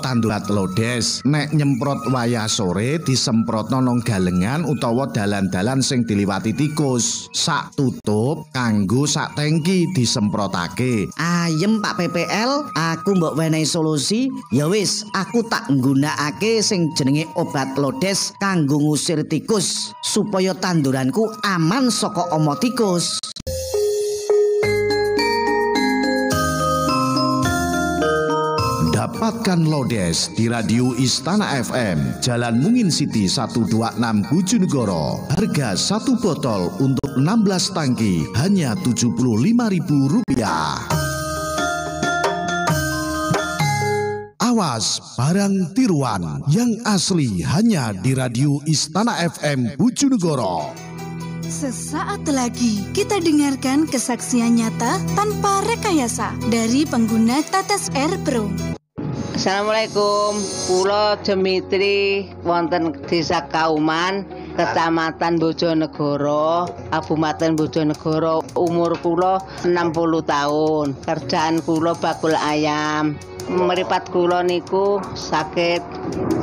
tandurat lodes nek nyemprot wayah sore disemprot nonong galengan utawa dalan-dalan sing diliwati tikus sak tutup kanggo sak tengki disemprotake ayem Pak PPL aku mbok wenei solusi ya wis aku tak nggunakake sing jenenge obat lodes kanggo ngusir tikus supaya tanduranku aman saka omotikus. Dapatkan Lodes di Radio Istana FM, Jalan Mungin City 126 Bojonegoro. Harga satu botol untuk 16 tangki hanya Rp75.000. Awas, barang tiruan yang asli hanya di Radio Istana FM Bojonegoro. Sesaat lagi kita dengarkan kesaksian nyata tanpa rekayasa dari pengguna Tatas Air Pro. Assalamualaikum. Pulau Demitri wonten Desa Kauman, Kecamatan Bojonegoro, Kabupaten Bojonegoro. Umur pulau 60 tahun. Kerjaan pulau bakul ayam meripat kula niku sakit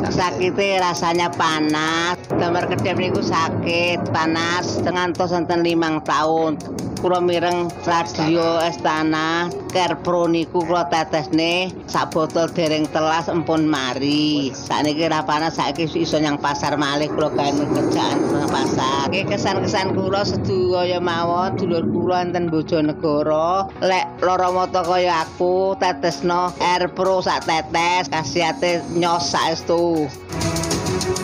sakite rasanya panas gambar kedep niku sakit panas tahun, enten limang tahun kula mireng radio estana Kerpro niku kula tetesne sak botol dereng telas empun mari sakniki ra panas saiki iso nyang pasar malih kula gawe kerjaan nang pasar iki kesan-kesan kula sedaya mawon dulur kula enten Bojonegoro lek lara mata kaya aku tetesno air Pro sak tetes kasih ate nyos sak estu.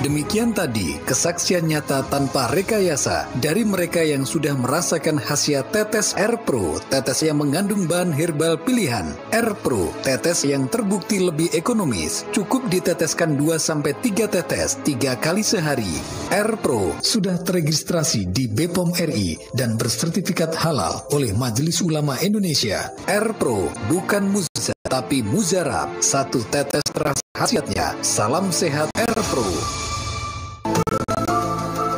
Demikian tadi kesaksian nyata tanpa rekayasa dari mereka yang sudah merasakan khasiat tetes Air Pro, tetes yang mengandung bahan herbal pilihan. Air Pro, tetes yang terbukti lebih ekonomis, cukup diteteskan 2 sampai 3 tetes 3 kali sehari. Air Pro sudah terregistrasi di BPOM RI dan bersertifikat halal oleh Majelis Ulama Indonesia. Air Pro bukan muzza tapi muzarab. Satu tetes terasa khasiatnya. Salam sehat Air Pro.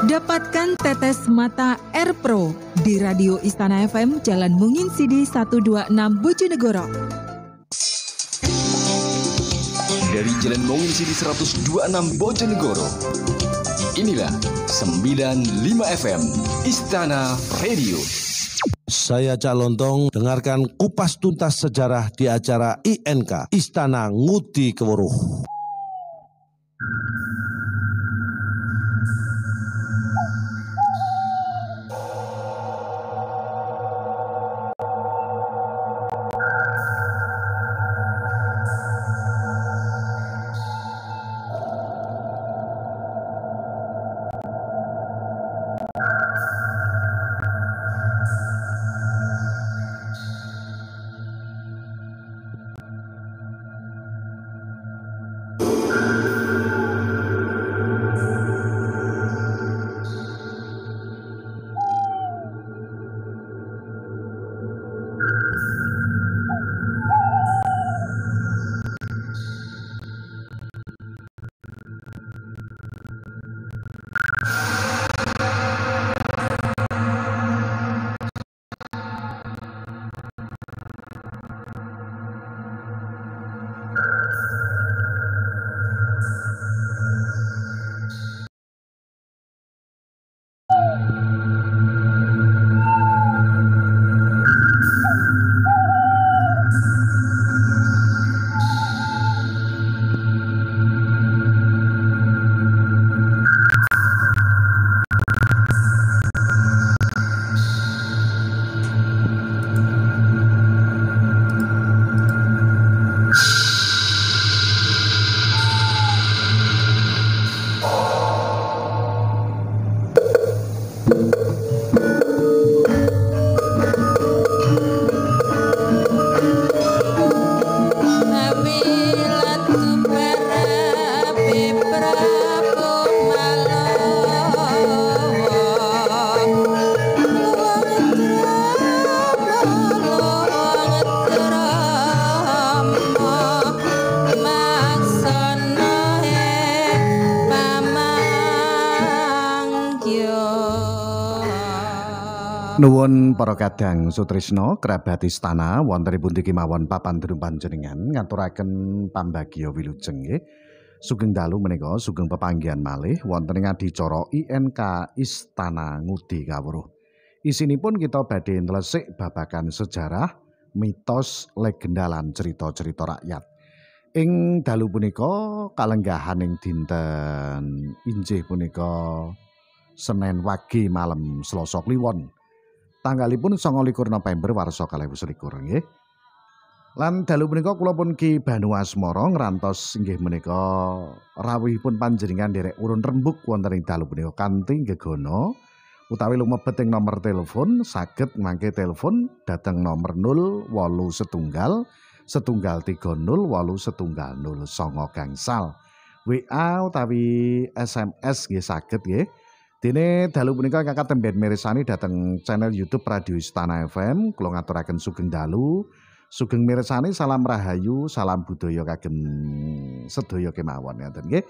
Dapatkan tetes mata Pro di Radio Istana FM Jalan Mungin Sidi 126 Bojonegoro. Dari Jalan Mungin Sidi 126 Bojonegoro. Inilah 95 FM Istana Radio. Saya Cak Lontong, dengarkan kupas tuntas sejarah di acara INK Istana Nguti Keworuh. Nyuwun para kadang Sutrisno kerabat istana wonten ibu mawon papan panjenengan ngaturaken pambagiya wilujeng nggih. Sugeng dalu menika sugeng pepanggihan malih wonten ing adicara INK Istana Ngudi kawruh. Isinipun kita badhe nelesik babakan sejarah, mitos, legenda cerita-cerita rakyat. Ing dalu punika kalenggahan dinten inggih punika Senin Wage malam Selasa Kliwon tanggalipun 29 November warsa 2021 nggih. Lan dalu menika kula pun ki Banu Asmara ngrantos inggih menika rawuhipun panjenengan derek urun rembuk wonten ing dalu menika kanthi gegono utawi lumebet ing nomor telepon saged mangke telepon dateng nomor 08 setunggal setunggal 30 setunggal 0 songo gangsal WA utawi SMS nggih saged nggih Dene dalu punika kakak tembet mirsani dateng channel YouTube Radio Istana FM. Kulo ngaturaken sugeng dalu. Sugeng mirsani salam rahayu, salam budaya kagem sedaya kemawon ngeten nggih.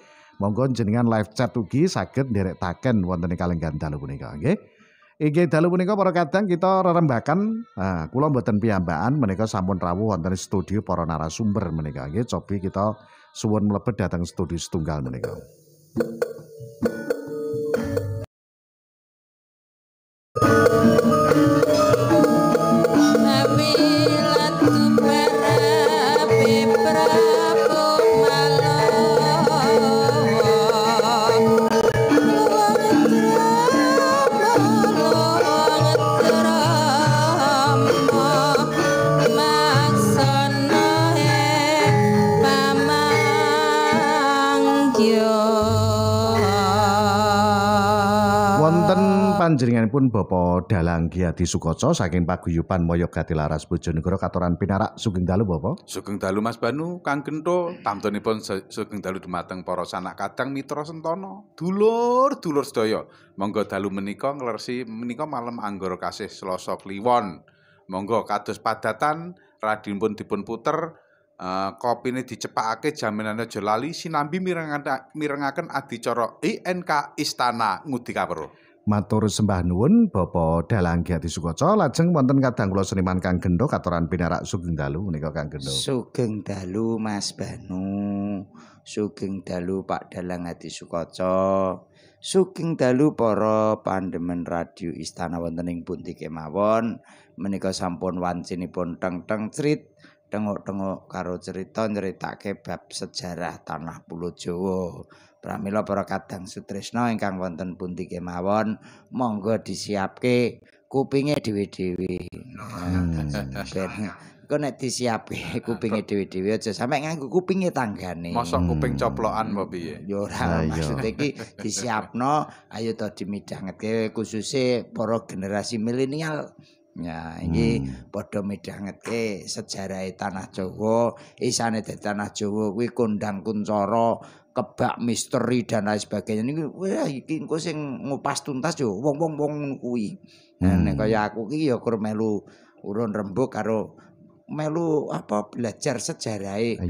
Monggo jenengan live chat ugi saged nderektaken wonten ing kalenggan dalu punika nggih. Iki dalu punika para kadang kita rerembakan nah, kula mboten piyambakan menika sampun rawuh wonten studio para narasumber menika nggih cobi kita suwon mlebet dateng studio setunggal menika. thank pun Bapak Dalang Giyadi Sukoco saking paguyuban Moyok Gati Laras Bojonegoro katoran pinarak Sugeng Dalu Bapak. Sugeng Dalu Mas Banu Kang Gento Kento pun Sugeng Dalu dumateng para sanak kadang mitra sentono dulur-dulur sedaya. Monggo dalu menika ngleresi menika malam anggoro kasih Selasa Kliwon. Monggo kados padatan radin pun dipun puter Uh, eh, kopi ini dicepakake jaminannya jelali sinambi mirengaken adicara INK Istana Ngudi Kapro. Matur sembah nuwun Bapak Dalang Giati Sukoco lajeng wonten kadang kula seniman Kang Gendo katoran binarak Sugeng Dalu menika Kang Gendo. Sugeng Dalu Mas Banu. Sugeng Dalu Pak Dalang Giati Sukoco. Sugeng Dalu para pandemen radio istana wonten ing pundi kemawon menika sampun wancinipun teng teng crit tengok-tengok karo cerita nyeritake bab sejarah tanah Pulau Jawa. pramila para kadang sutresna ingkang wonten pundi kemawon monggo disiapke kupinge dhewe-dhewe hmm. kok nek disiapke kupinge dhewe-dhewe aja sampe nganggo kupinge tanggane. Mosok kuping coplokan apa piye? Ya ora, maksud iki disiapno ayo to dimidhangke khususe para generasi milenial. Ya, iki hmm. padha midhangke sejarah tanah Jawa, isane tanah Jawa kuwi kondang kuncara kebak misteri dan lain sebagainya ini wah iki engko sing ngupas tuntas yo wong-wong wong kuwi nek hmm. kaya aku iki ya kur melu urun rembug karo melu apa belajar sejarah iya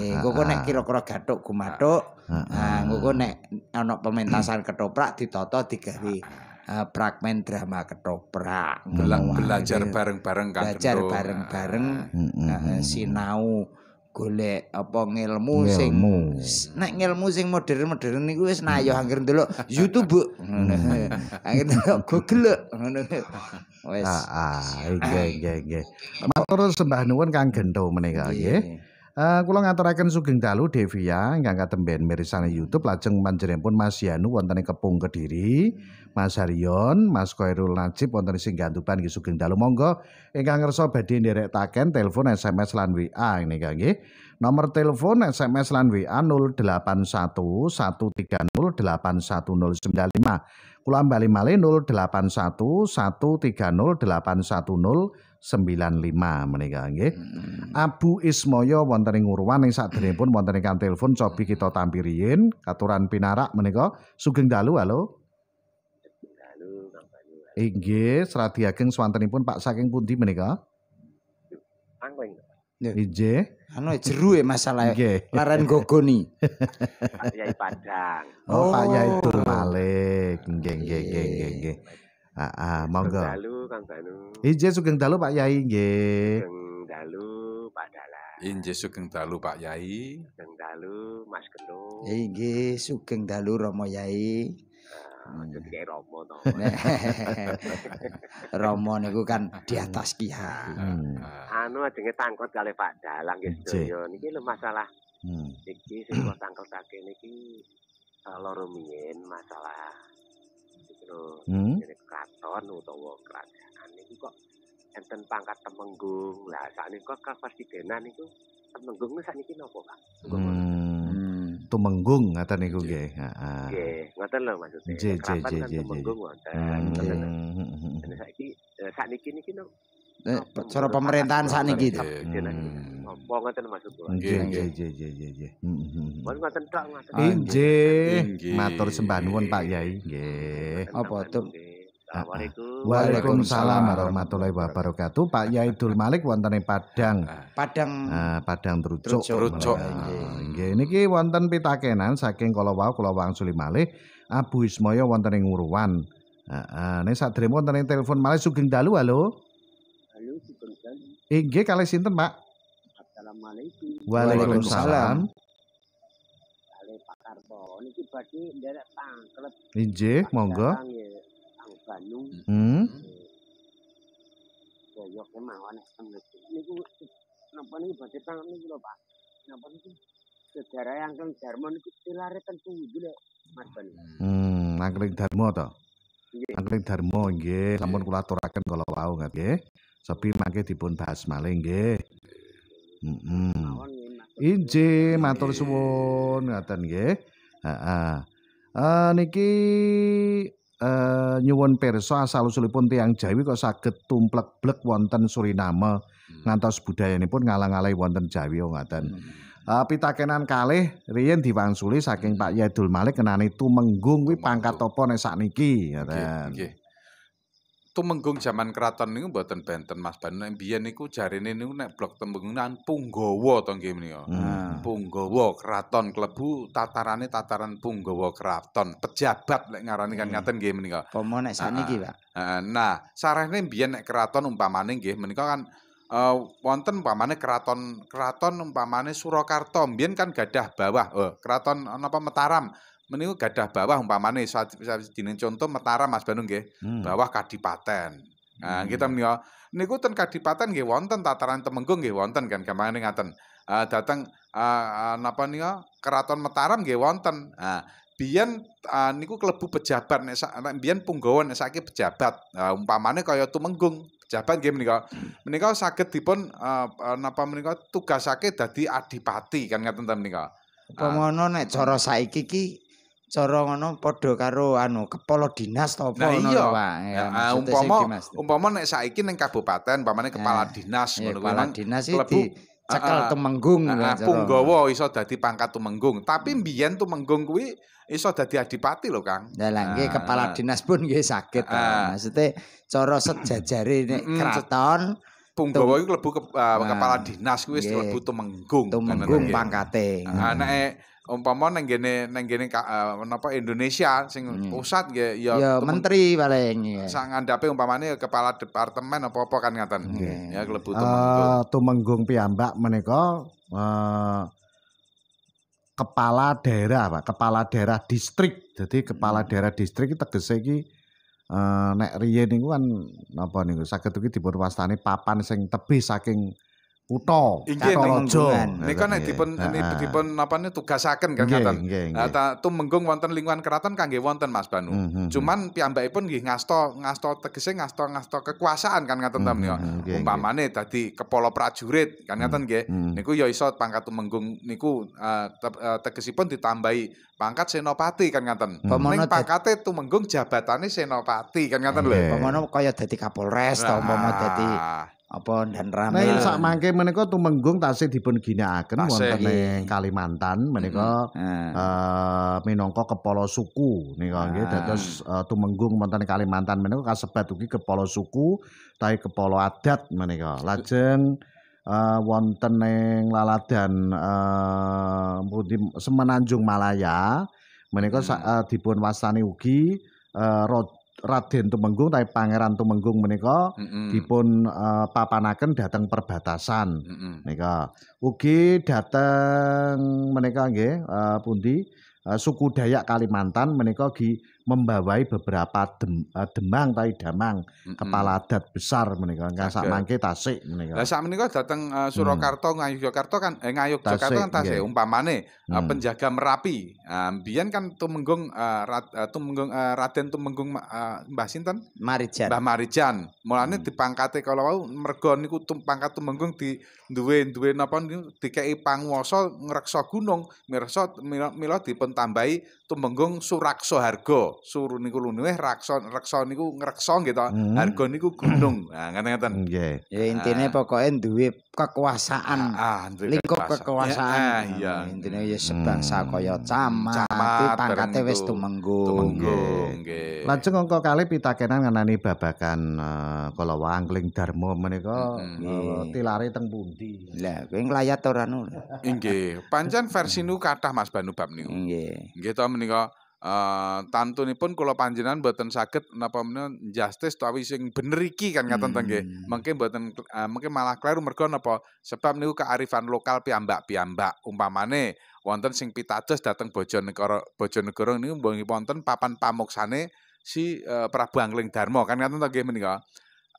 iya engko nek kira-kira gathuk gumathuk ha engko nek ana pementasan ketoprak ditata digawe fragmen drama ketoprak belajar bareng-bareng belajar bareng-bareng sinau golek apa ngilmu sing nek ngilmu sing modern-modern niku wis nah yo hmm. anggere ndelok YouTube hmm. ngono anggere ndelok Google ngono wis ah, ah nggih nggih nggih matur sembah nuwun Kang Gento menika nggih yeah. Uh, kula ngaturaken sugeng dalu Devia ingkang katemben mirsani YouTube lajeng pun Mas Yanu wonten ing Kepung Kediri, Mas Haryon, Mas Koirul Najib wonten sing gantupan nggih sugeng dalu monggo ingkang ngersa badhe taken telepon SMS lan WA nika nggih. Nomor telepon SMS lan WA 0811308109. Kula bali malih 0811308109. 95 menika nggih. Hmm. Abu Ismaya wonten ing Urwan ing sadherepun wonten ing telepon cobi hmm. kita tampi katuran pinarak menika sugeng dalu halo. Halo Kang eh, Inggih, sradi ageng swantenipun Pak saking pundi menika? Angling. Eh, Ije. Anu eh, jeru ya masalah Laren gogoni. Pak Yai Padang. Oh, Pak Yai Tumalik. Oh. Nggih, nggih, nggih, nggih. Ah, ah monggo. Dalu, Kang Danu. Inje Sugeng Dalu Pak Yai, nggih. Sugeng Dalu Pak Dala. Inje Sugeng Dalu Pak Yai. Sugeng Dalu Mas Kelo. Nggih, Sugeng Dalu Romo Yai. Ah, jadi hmm. Romo to. Romo niku kan di atas kiha. Hmm. Anu ajenge tangkut kali Pak Dalang nggih hmm, sedoyo. Niki lho masalah. Hmm. Iki sing tangkut tangkel niki eh, masalah. lho. Gitu. Hmm. Jeneng kraton utawa kerajaan ini kok enten pangkat temenggung. Lah sakniki kok kepresidenan tuh temenggung sakniki napa, Pak? Hmm. hmm. Tumenggung ngaten niku nggih. Heeh. Nggih, ngoten lho maksudnya. Kraton kan temenggung wonten. Heeh. Hmm. Hmm. Saiki sakniki eh, niki Eh, cara pemerintahan saat ini gitu. Hmm. Mau ngaten maksud gue. Nggih, nggih, nggih, nggih, nggih. Hmm, hmm, mau ngaten tak ngaten. Matur sembah nuwun Pak Yai. Nggih. Apa itu? Ah, ah. Waalaikumsalam warahmatullahi wabarakatuh. Pak Yai Dul Malik wonten ing Padang. Ah. Padang. Padang Trucuk. Trucuk. Nggih, niki wonten pitakenan saking kula wau kula wau Malik. Abu Ismaya wonten ing Uruan. Heeh, nek sadremu wonten ing telepon malih sugeng dalu halo. Ege kalian sinten, Pak? Assalamualaikum. Waalaikumsalam. Kalih Pak Karto niki badhe nderek pangklet. Injih, monggo. Tang ya, Bandung. Hmm. Yo kemawon nek niku napa badhe niku lho, Pak. Napa niku sejarah yang kan Jerman ten pundi lho, Mas Hmm, to? Angkring Darmo nggih, sampun kula aturaken kala wau nggih. sepi mangke dipun bahas malih nggih. Heeh. Injih matur suwun ngaten nggih. Heeh. Eh niki eh uh, nyuwun pirsa asal-usulipun tiyang Jawi kok saged tumplek-blek wonten Suriname hmm. ngantos pun ngalang-alai wonten Jawi oh ngaten. Hmm. Uh, pitakenan kalih riyen diwangsuli saking Pak Yedul Malik kenane tumenggung kuwi pangkat apa nek sakniki ngaten. Okay, tumenggung zaman keraton niku mboten benten Mas Banu nek biyen niku jarene niku nek blok tembungan Punggawa to nggih menika. Hmm. Punggawa keraton klebu tatarane tataran Punggawa keraton pejabat lek ngarani kan hmm. ngaten nggih menika. Apa nek sakniki, Pak? nah, sarehne biyen nek keraton umpamane nggih menika kan Uh, wonten umpamane keraton keraton umpamane Surakarta mbiyen kan gadah bawah oh, keraton apa Mataram meniku gadah bawah umpamane sadine contoh Mataram Mas Bandung nggih, hmm. bawah Kadipaten. Nah, hmm. kita menika niku ten Kadipaten nggih wonten tataran Temenggung nggih wonten kan gampangane ngaten. Uh, eh, datang uh, eh, uh, eh, napa nika Keraton Mataram nggih wonten. Nah, biyen uh, niku kelebu pejabat nek biyen punggawa nek saiki pejabat uh, umpamane kaya tumenggung pejabat nggih menika menika saged dipun uh, uh, napa menika tugasake dadi adipati kan ngaten ta menika umpamane uh, nek cara saiki ki cara ngono padha karo anu kepala dinas to apa nah, iya. ya, eh, umpama umpama nek saiki ning kabupaten umpamane kepala dinas ngono kepala dinas iki cekel uh, temenggung uh, punggawa iso dadi pangkat temenggung tapi hmm. mbiyen temenggung kuwi iso dadi adipati lho Kang nah, lah nggih kepala dinas pun nggih sakit uh, maksudnya cara sejajare nek kraton punggawa iku klebu ke, eh, kepala dinas kuwi wis klebu temenggung temenggung pangkate nah, nah, nah, umpama nang gene nang gene uh, menapa Indonesia sing hmm. pusat nggih ya, ya temen, menteri paling ya. Sak ngandhape ini ya kepala departemen apa-apa kan ngaten. Hmm. Ya kelebu eh, temenggung. Uh, tumenggung piyambak menika uh, kepala daerah Pak, kepala daerah distrik. Jadi kepala hmm. daerah distrik tegese iki uh, nek riyen niku kan napa niku saged iki dipunwastani papan sing tebih saking kutha kata raja. Nah, Nika nek iya, dipun dipun napane tugasaken kan ngaten. Nah, tumenggung wonten lingkungan keraton kangge wonten Mas Banu. Mm -hmm. Cuman piyambakipun nggih ngasto ngasto tegese ngasto ngasto kekuasaan kan ngaten ta menika. Hmm, hmm, Umpamane dadi kepala prajurit kan ngaten nggih. Niku ya iso pangkat tumenggung niku uh, eh, te eh, tegesipun ditambahi pangkat senopati kan ngaten. Ning pangkate tumenggung jabatane senopati kan ngaten lho. Umpama kaya dadi Kapolres ta umpama dadi nah, apa dan rame. Nah, sak mangke menika tumenggung tasih dipun ginakaken wonten ing Kalimantan menika eh hmm. kepala suku nika ah. nggih dados eh, tumenggung wonten Kalimantan menika kasebat ugi kepala suku tai kepala adat menika. Lajeng eh uh, wonten ing laladan eh Semenanjung Malaya menika hmm. dipun wasani ugi uh, Raden Tumenggung tapi Pangeran Tumenggung menika dipun uh, papanaken dhateng perbatasan mm menika ugi dhateng menika nggih eh, pundi eh, suku Dayak Kalimantan menika nggih membawai beberapa dem, eh, demang tai damang mm -hmm. kepala adat besar menika engkang sak mangke tasik menika. Lah sak menika dateng uh, Surakarta ngayuk Ngayogyakarta kan eh Ngayogyakarta tasik, kan tasik yeah. umpamane mm. uh, penjaga Merapi. Uh, Mbiyen kan Tumenggung uh, Rat, uh, Tumenggung uh, Raden Tumenggung uh, Mbah sinten? Marijan. Mbah Marijan. Mulane mm. dipangkate kalau wau mergo niku tum, pangkat Tumenggung di duwe duwe napa dikeki panguwasa ngreksa gunung mirsa mila, mila dipun tambahi tumenggung surakso harga. Suru niku lune rakson reksa niku ngreksa nggih to. Hmm. Harga niku gunung. Nah, ngene-ngene. Nggih. Ya intine pokoke duwe kekuasaan ah, ah, lingkup kekuasaan eh, eh, ya oh, intine ya sebangsa hmm. kaya camat pangkate wis tumenggu nggih nggih lha kali pitakenan ngenani babakan eh, kala wangling darma menika hmm. tilare teng pundi lha kowe nglayat ora nggih pancen versi nu kathah Mas Banubab bab niku nggih nggih to menika Uh, eh, tantu ini pun kalau panjenan buatan sakit napa menen justice tapi sing bener iki kan ngatan hmm. tengge mungkin buatan uh, mungkin malah kleru mergo napa sebab niku kearifan lokal piambak piambak umpamane wonten sing pitados dateng bojonegoro bojonegoro niku mbangi wonten papan pamuksane si uh, Prabu Angling Dharma kan ngatan tengge menika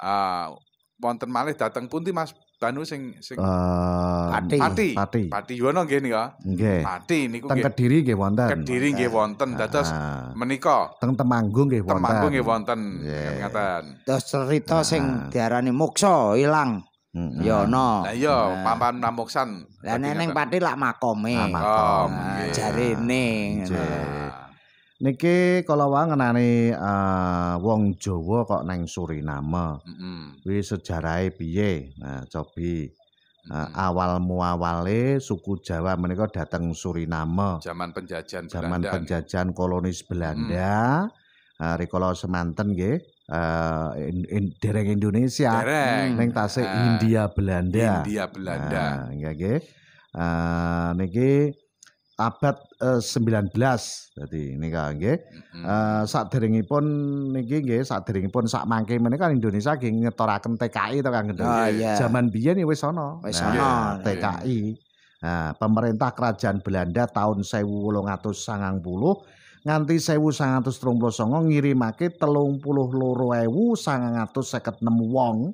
uh, wonten malih dateng pundi Mas Banu sing sing Pati. Pati. Pati, Yono nggih nika. Nggih. Pati niku nggih. Kediri nggih wonten. Kediri nggih ah. wonten. Dados ah. menika teng Temanggung nggih wonten. Temanggung nggih wonten. Ngaten. Dados cerita sing ah. diarani Muksa ilang. Yono. Lah iya, pampan namuksan. Lah neng Pati lak makome. Makom. Jarene. Nggih. niki kala wae ngenani eh, wong Jawa kok nang Suriname. Heeh. Mm Kuwi sejarahe piye? Nah, cobi mm awal muawale suku Jawa menika dateng Suriname. Zaman penjajahan Belanda. penjajahan kolonis Belanda. Mm -hmm. uh, semanten nggih. Uh, dereng Indonesia ning tasik India Belanda India Belanda uh, nggih uh, niki abad eh, sembilan belas jadi ini kan nggih eh, saat dering pun niki nggih saat dering pun saat mangke ini kan Indonesia geng ngetorakan TKI itu kan gitu zaman ah, iya. biaya ya nah, nih wes sono wes sono TKI yeah. pemerintah kerajaan Belanda tahun sewu ngatus sangang puluh nganti sewu sangatus terumpul songo ngirimake telung puluh loro ewu sangang atus seket nem wong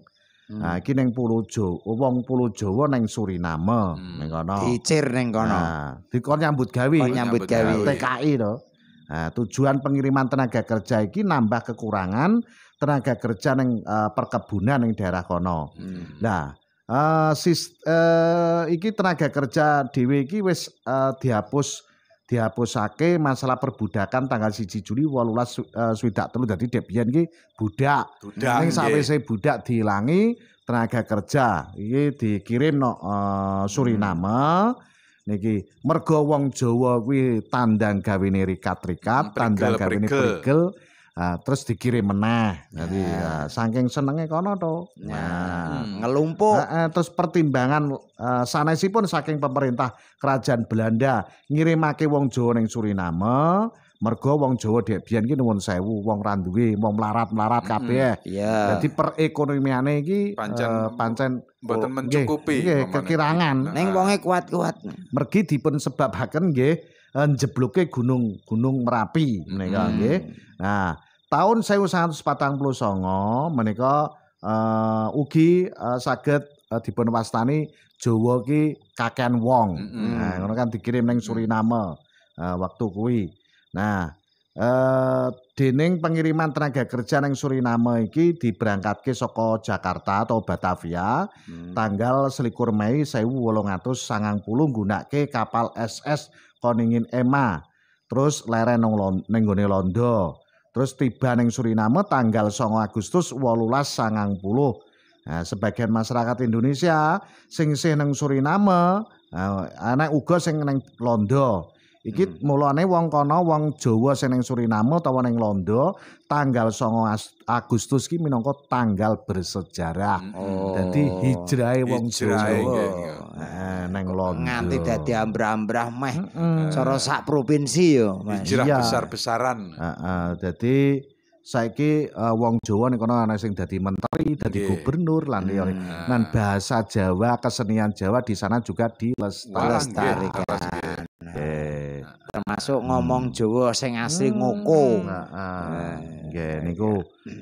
Hmm. Nah, iki ning Pulau Jawa, wong Pulau Jawa ning Suriname, hmm. ning kono. Dicir ning kono. Nah, dikon nyambut gawe. Kon nyambut gawe TKI to. Nah, tujuan pengiriman tenaga kerja iki nambah kekurangan tenaga kerja ning uh, perkebunan ning daerah kono. Hmm. Nah, uh, eh, sis, uh, eh, iki tenaga kerja dhewe iki wis uh, dihapus dihapusake masalah perbudakan tanggal siji Juli walulas uh, e, swidak telu jadi pian ki budak budak ning sawise budak dihilangi tenaga kerja iki dikirim no uh, Suriname hmm. niki mergo wong Jawa kuwi tandang gawene rikat-rikat, hmm, tandang gawene prigel. Ah, terus dikirim meneh. Jadi ya, ya saking senenge kono to. Ya, nah, hmm, ngelumpuk. Nah, eh, terus pertimbangan eh, pun saking pemerintah kerajaan Belanda ngirimake wong Jawa ning Suriname, mergo wong Jawa dek biyen ki nuwun sewu wong ra duwe wong melarat-melarat kabeh. Mm, iya. yeah. Dadi perekonomiane iki pancen uh, pancen mboten oh, mencukupi nggih, kekirangan. Ning nah. wonge kuat-kuat. Mergi dipun sebabaken nggih eh, njebluke gunung-gunung Merapi menika hmm. nggih. Nah, tahun songo menika uh, ugi uh, saged uh, dipunwastani Jawa ki kaken wong. Mm -hmm. Nah, ngono kan dikirim ning Suriname uh, waktu kuwi. Nah, eh uh, dening pengiriman tenaga kerja ning Suriname iki diberangkatke saka Jakarta atau Batavia hmm. tanggal selikur Mei guna ke kapal SS Koningin Ema terus leren nenggone Londo Terus tiba neng Suriname tanggal 2 Agustus 1890. Nah, sebagian masyarakat Indonesia sing sih neng Suriname, nah, ana uga sing neng Londo. Iki hmm. mulane wong kono wong Jawa sing neng Suriname atau neng Londo tanggal 2 Agustus ki minangka tanggal bersejarah. Oh. Hmm. jadi hijrah wong Jawa. Iya, iya. Nah, neng Londo. Nganti dadi ambrah-ambrah meh. Mm Cara sak provinsi yo, Mas. Hijrah iya. besar-besaran. Heeh, dadi saiki uh, wong Jawa nek ana sing dadi menteri, dadi gubernur lan hmm. nan bahasa Jawa, kesenian Jawa di sana juga dilestarikan. Nggih. Termasuk mm. ngomong Jawa sing asli hmm. ngoko. Heeh. Nggih niku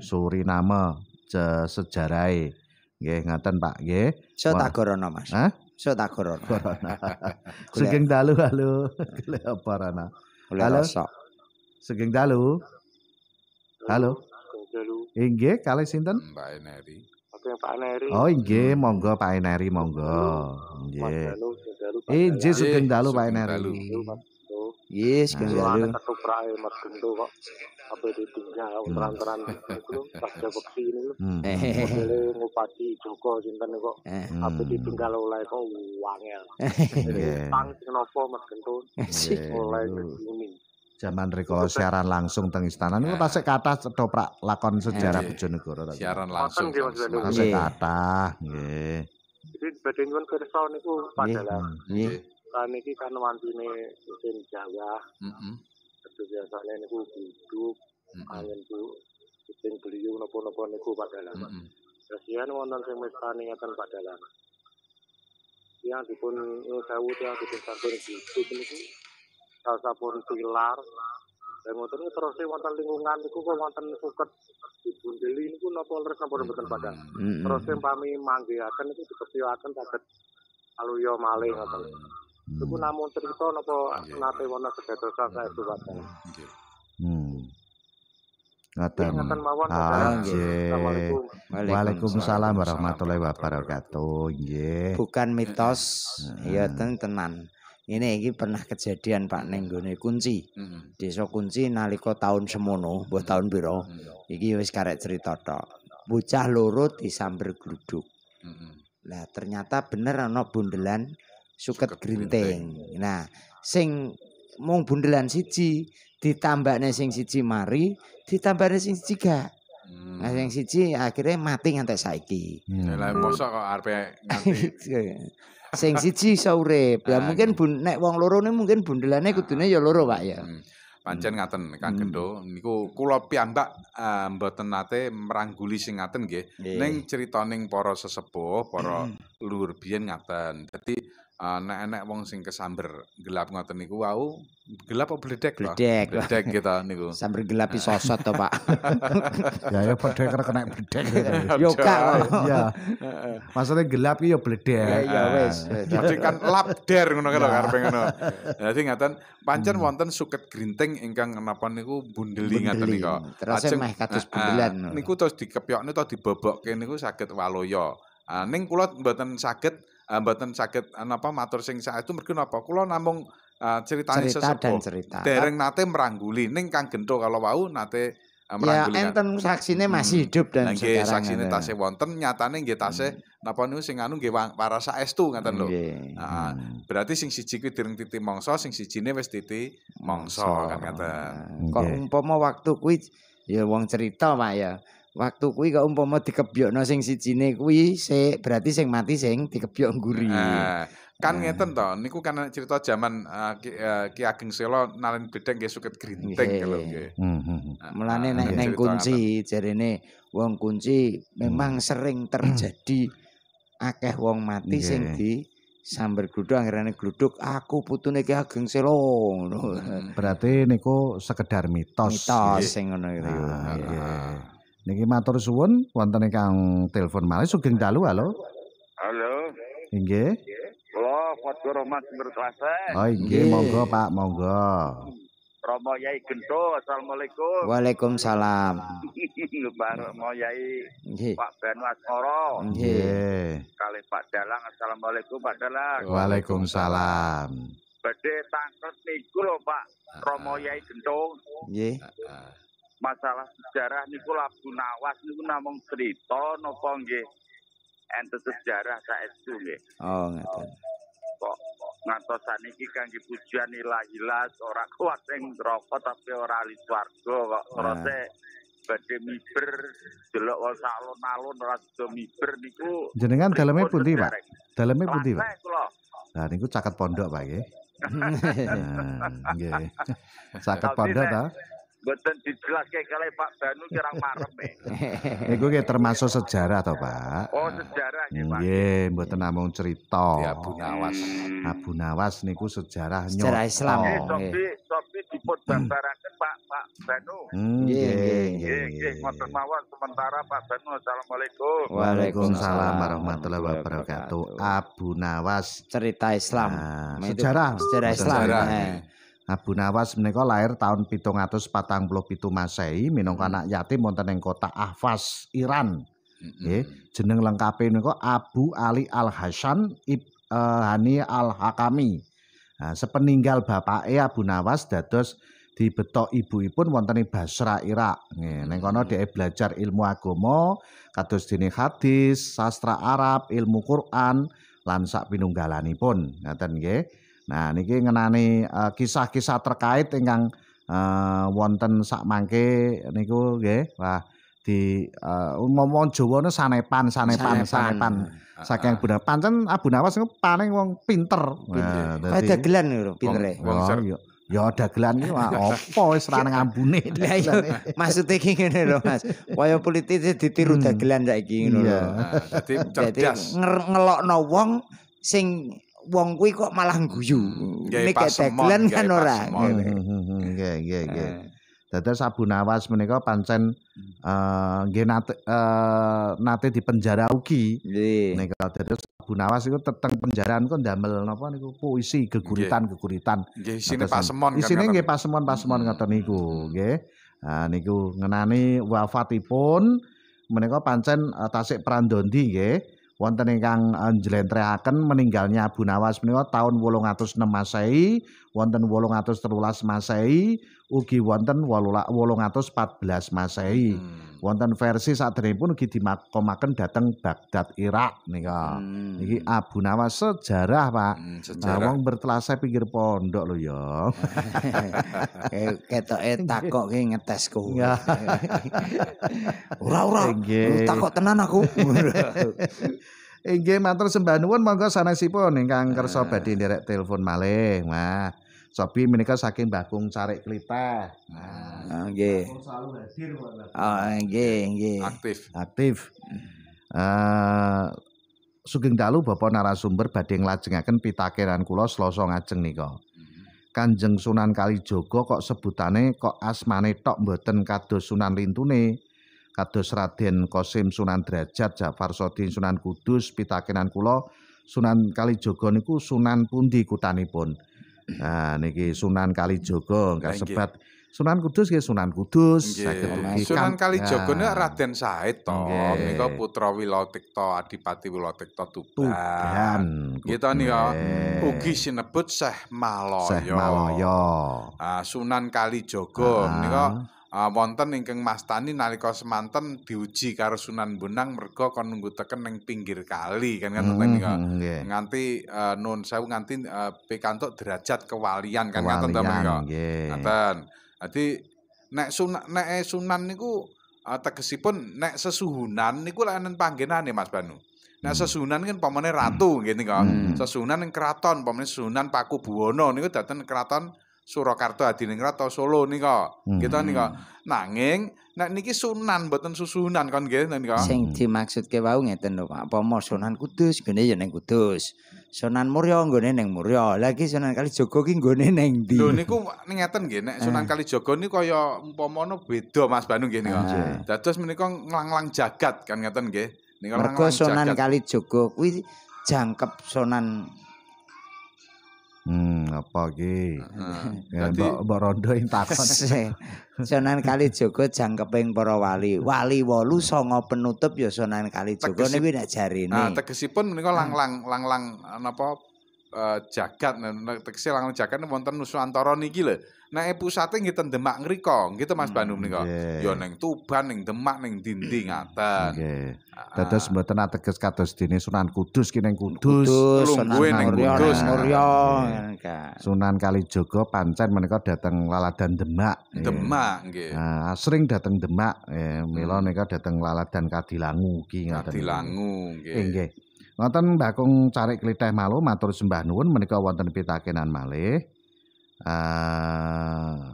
Suriname sejarahe. Nggih ngaten Pak, nggih. Iso tak Mas. Hah? So tak korona. Korona. Sugeng dalu halo. Golek hmm. apa rana? Halo. segeng dalu. Halo. Inggih, kalih sinten? Mbak hmm, Eneri. Pak Eneri. Oh, inggih, monggo Pak Eneri, monggo. Nggih. Inggih, sugeng dalu Pak Eneri. Yes, kan ya. Ada satu perahu mas kendo kok. Apa itu tinggal hmm. terang terang itu pas jago sini lu. Boleh ngupati Joko cinten kok. Apa itu tinggal oleh kok uangnya. Tang kenopo mas kendo. Oleh Zaman rekolo siaran langsung teng istana ini yeah. pasti kata doprak lakon eh. sejarah yeah. Bojonegoro. Siaran langsung. Pasti kata. Jadi badan kan kerisau ini padahal. Yeah. kan ini kan wantine musim Jawa. Heeh. Mm biasanya niku hidup, kalian bu sing beliung nopo-nopo niku lama, Mm -hmm. Kasihan wonten sing akan pada lama, Yang dipun sewu yang dipun sampun kalau niku pun pilar Dan ngoten terus wonten lingkungan niku kok wonten suket dibundeli niku nopo leres napa mboten padha. Terus pami manggihaken niku takut saged yo malih ngoten. Iku hmm. namung cerita napa nate wono sedaya sasa itu wae. Nggih. Hmm. Ngaten. Ah, Assalamualaikum. Ah, Waalaikumsalam warahmatullahi wabarakatuh. Nggih. Bukan mitos, ya ten tenan. Ini iki pernah kejadian Pak ning gone kunci. Hmm. Desa kunci nalika tahun semono, mbuh tahun biro. Hmm. Iki wis karek cerita tok. Bocah loro disamber gruduk. Hmm. Lah ternyata bener ana bundelan suket grinting. Nah, sing mung bundelan siji ditambahne sing siji mari, ditambahne sing siji gak. Nah, hmm. sing siji akhirnya mati nganti saiki. Lah hmm. mosok kok arepe Sing siji iso urip. Lah mungkin nek wong loro ne mungkin bundelane kudune ya loro, Pak ya. Hmm. Pancen ngaten Kang Gendo, niku kula piyambak eh, mboten nate Merangguli sing ngaten nggih. Ning critane para sesepuh, para lur biyen ngaten. Dadi enek-enek ah, wong sing kesamber gelap ngoten niku wau gelap apa bledek to bledek bledek gitu niku sambar gelap iso ah. sosot to Pak ya ya padha kena kena bledek yo kak ya maksudnya gelap yo bledek ya ah. wis tapi kan lapder. ngono kalau karepe ngono dadi ngaten pancen hmm. wonten suket grinting ingkang napa niku bundeli ngaten niku terus meh kados bundelan niku terus dikepyokne to dibobokke niku saged waloya Uh, ning kula mboten saged uh, mboten saged ah, napa matur sing sae itu mergo napa kula namung uh, ah, ceritane sesepuh. dan Dereng nate merangguli. ning Kang Gento kalau wau nate Ya enten saksine masih hmm. hidup dan sekarang. sekarang. saksine tasih wonten nyatane nggih tasih hmm. napa niku sing anu nggih para saestu ngaten lho. Hmm. berarti sing siji kuwi dereng titi mangsa, sing sijine wis titi mangsa kan ngaten. Kok umpama waktu kuwi ya wong cerita Pak ya. waktu kuwi kok umpama dikebyokno sing sijine kuwi sik berarti sing mati sing dikebyok ngguri. kan ngeten to niku kan cerita jaman uh, Ki, uh, Ageng Selo nalen bedeng nggih suket grinting nggih. Mulane hmm, hmm, hmm. nek neng kunci jarene wong kunci memang sering terjadi akeh wong mati yeah. sing di sambar gludu akhirnya gluduk aku putune niki ageng selo berarti niku sekedar mitos mitos sing ngono iki Niki matur suwun wonten ingkang telepon malih sugeng dalu halo. Halo. Inggih. Kula Fadhil Rahmat Berklasen. Oh inggih monggo Pak monggo. Romo Yai Gento, Assalamualaikum. Waalaikumsalam. Romo Yai Pak Ben Wasmoro. Nggih. Kali Pak Dalang, Assalamualaikum Pak Dalang. Waalaikumsalam. Bedhe tangkep niku lho Pak Romo ah. Yai Gento. Nggih. Ah, ah masalah sejarah niku Labu Nawas niku namung cerita napa nggih ente sejarah itu nggih. Oh, ngoten. Kok ngantos saniki kangge pujian ilahilas ora kuat sing neraka tapi ora ali swarga kok. Nah. Terus badhe miber delok wong alun-alun ora sedo miber niku. Jenengan daleme pundi, Pak? Daleme pundi, Pak? Nah, niku caket pondok, Pak nggih. Nggih. Caket pondok ta? Boten dijelaske kalih Pak Banu kirang marem. Niku kayak termasuk sejarah to, Pak? Oh, sejarah nggih, Pak. Nggih, mboten namung cerita. Abu Nawas. Hmm. Abu Nawas niku sejarah nyata. Sejarah Islam. Tapi sopi dipun bambaraken Pak Pak Banu. Hmm, nggih, nggih, nggih, ngoten mawon sementara Pak Banu. Assalamualaikum. Waalaikumsalam warahmatullahi wabarakatuh. Abu Nawas cerita Islam. Nah, nah, sejarah. Sejarah Islam. Sejarah. Eh. Abu Nawas menika lahir tahun 747 Masehi minangka hmm. anak yatim wonten ing kota Ahfas, Iran. Hmm. Nggih, jeneng lengkape menika Abu Ali Al-Hasan Ibn eh, Hani Al-Hakami. Nah, sepeninggal bapake Abu Nawas dados dibetok ibu-ipun wonten ing Basra Irak. Nggih, hmm. neng kono dhek belajar ilmu agama kados dene hadis, sastra Arab, ilmu Quran lan sak pinunggalanipun. Ngaten nggih. Nah niki ngenani eh, kisah-kisah terkait ingkang uh, wonten sak mangke niku nggih. Wah di uh, Jawa ne sanepan sanepan sanepan. Ah, Saking Abu ah. Nawas pancen Abu Nawas paling wong pinter. Nah, dadi dagelan pintere. Ya dagelan iki opo wis ra nang ambune. Maksude ki ngene lho Mas. Kaya politisi ditiru hmm. dagelan saiki ngono lho. Dadi cerdas. Ngelokno wong sing wong kuwi kok malah guyu. Nek tagline kan ora. Hmm, hmm, hmm, nggih, nggih, nggih. Eh. Dadah Sabu menika pancen eh, nggih nate eh, nate dipenjara ugi. Nggih. Nek dadah Sabu Nawas iku teteng penjaraan kok ndamel napa niku puisi geguritan-geguritan. Nggih, isine pasemon. Isine nggih pasemon-pasemon ngoten niku, nggih. Ah niku ngenani wafatipun menika pancen tasik Prandondi nggih. wonten ingkang eh, njlentrehaken meninggalnya Abu Nawas menika taun 806 Masehi, wonten 813 Masehi, ugi wonten 814 Masehi. Hmm. Wonten versi sadrengipun ugi dimakomaken dhateng Baghdad Irak nika. Hmm. Iki Abu Nawas sejarah, Pak. Hmm, sejarah. Nah, wong bertelase pinggir pondok lho ya. Ketoke takok ki ngetesku. ora ora. Takok tenan aku. Inggih matur sembah nuwun monggo sanesipun ingkang kersa badhe nderek telepon malih. Wah. Sobi menika saking Bakung Carik Klitah. Nah, ah, nggih. Oh, nggih, nggih. Aktif. Aktif. Eh uh, Sugeng dalu Bapak narasumber badhe nglajengaken pitakiran kula Selasa ngajeng nika. Kanjeng Sunan Kalijaga kok sebutane kok asmane tok mboten kados Sunan Lintune, kados Raden Kosim Sunan Drajat Ja'far Sodin Sunan Kudus pitakiran kula Sunan Kalijaga niku Sunan pundi kutanipun? Pun. Nah niki Sunan Kalijaga kasebat Sunan Kudus nggih Sunan Kudus saged ugi Sunan Kalijaga nah. Raden Said to menika putra Wilatikta Adipati Wilatikta Tuban nggih to nika ugi sinebut Syekh Maloyo Syekh Maloyo Ah Sunan Kalijaga menika ah. uh, wonten ingkang Tani nalika semanten diuji karo Sunan Bonang merga kon nunggu teken ning pinggir kali kan kan hmm, yeah. Hmm, nganti eh, nun saya nganti eh, pekantuk derajat kewalian kan kan ngaten yeah. ngaten dadi nek sunan nek sunan niku uh, tegesipun nek sesuhunan niku lek nang panggenane Mas Banu Nah hmm. sesunan kan pamane ratu hmm. gitu kan. Hmm. Sesunan yang keraton, pamane sunan paku buwono. Ini kan datang keraton Surakarta Adiningrat Solo nika. Kita hmm. nika. Nanging nek niki sunan mboten susunan kon nggih nika. Sing hmm. dimaksudke wau ngeten lho Pak. Apa sunan Kudus gene ya ning Kudus. Sunan Muria nggone ning Muria. Lagi Sunan Kalijaga ki nggone ning ndi? Lho niku ngeten nggih nek Sunan eh. Kalijaga niku kaya umpamane beda Mas Bandung nggih nika. Dados menika nglanglang jagat kan ngeten nggih. Nika Sunan Kalijaga kuwi jangkep Sunan Hmm, apa iki? Heeh. Uh, Mbok rondo takon. kali Joko jangkeping para wali. Wali 8 songo penutup ya Sunan Kalijaga niku nek jarine. Ah, tegesipun menika langlang hmm. langlang napa -lang, Eh, jagat nek silang jagat wonten nusantara niki lho nek e pusate ngeten Demak ngriko gitu Mas Bandung hmm, ya ning Tuban ning Demak ning dinding hmm, ngaten nggih okay. Ah. dados ah. mboten ateges kados dene Sunan Kudus ki ning Kudus, Kudus Sunan Kudus Sunan Kalijaga pancen menika dateng laladan Demak Demak nggih nah, sering dateng Demak Ya, eh, mila hmm. nika dateng laladan Kadilangu ki ngaten Kadilangu nggih eh, nggih Ngoten Mbah Kung cari klithah malu matur sembah nuwun menika wonten pitakenan malih. Uh,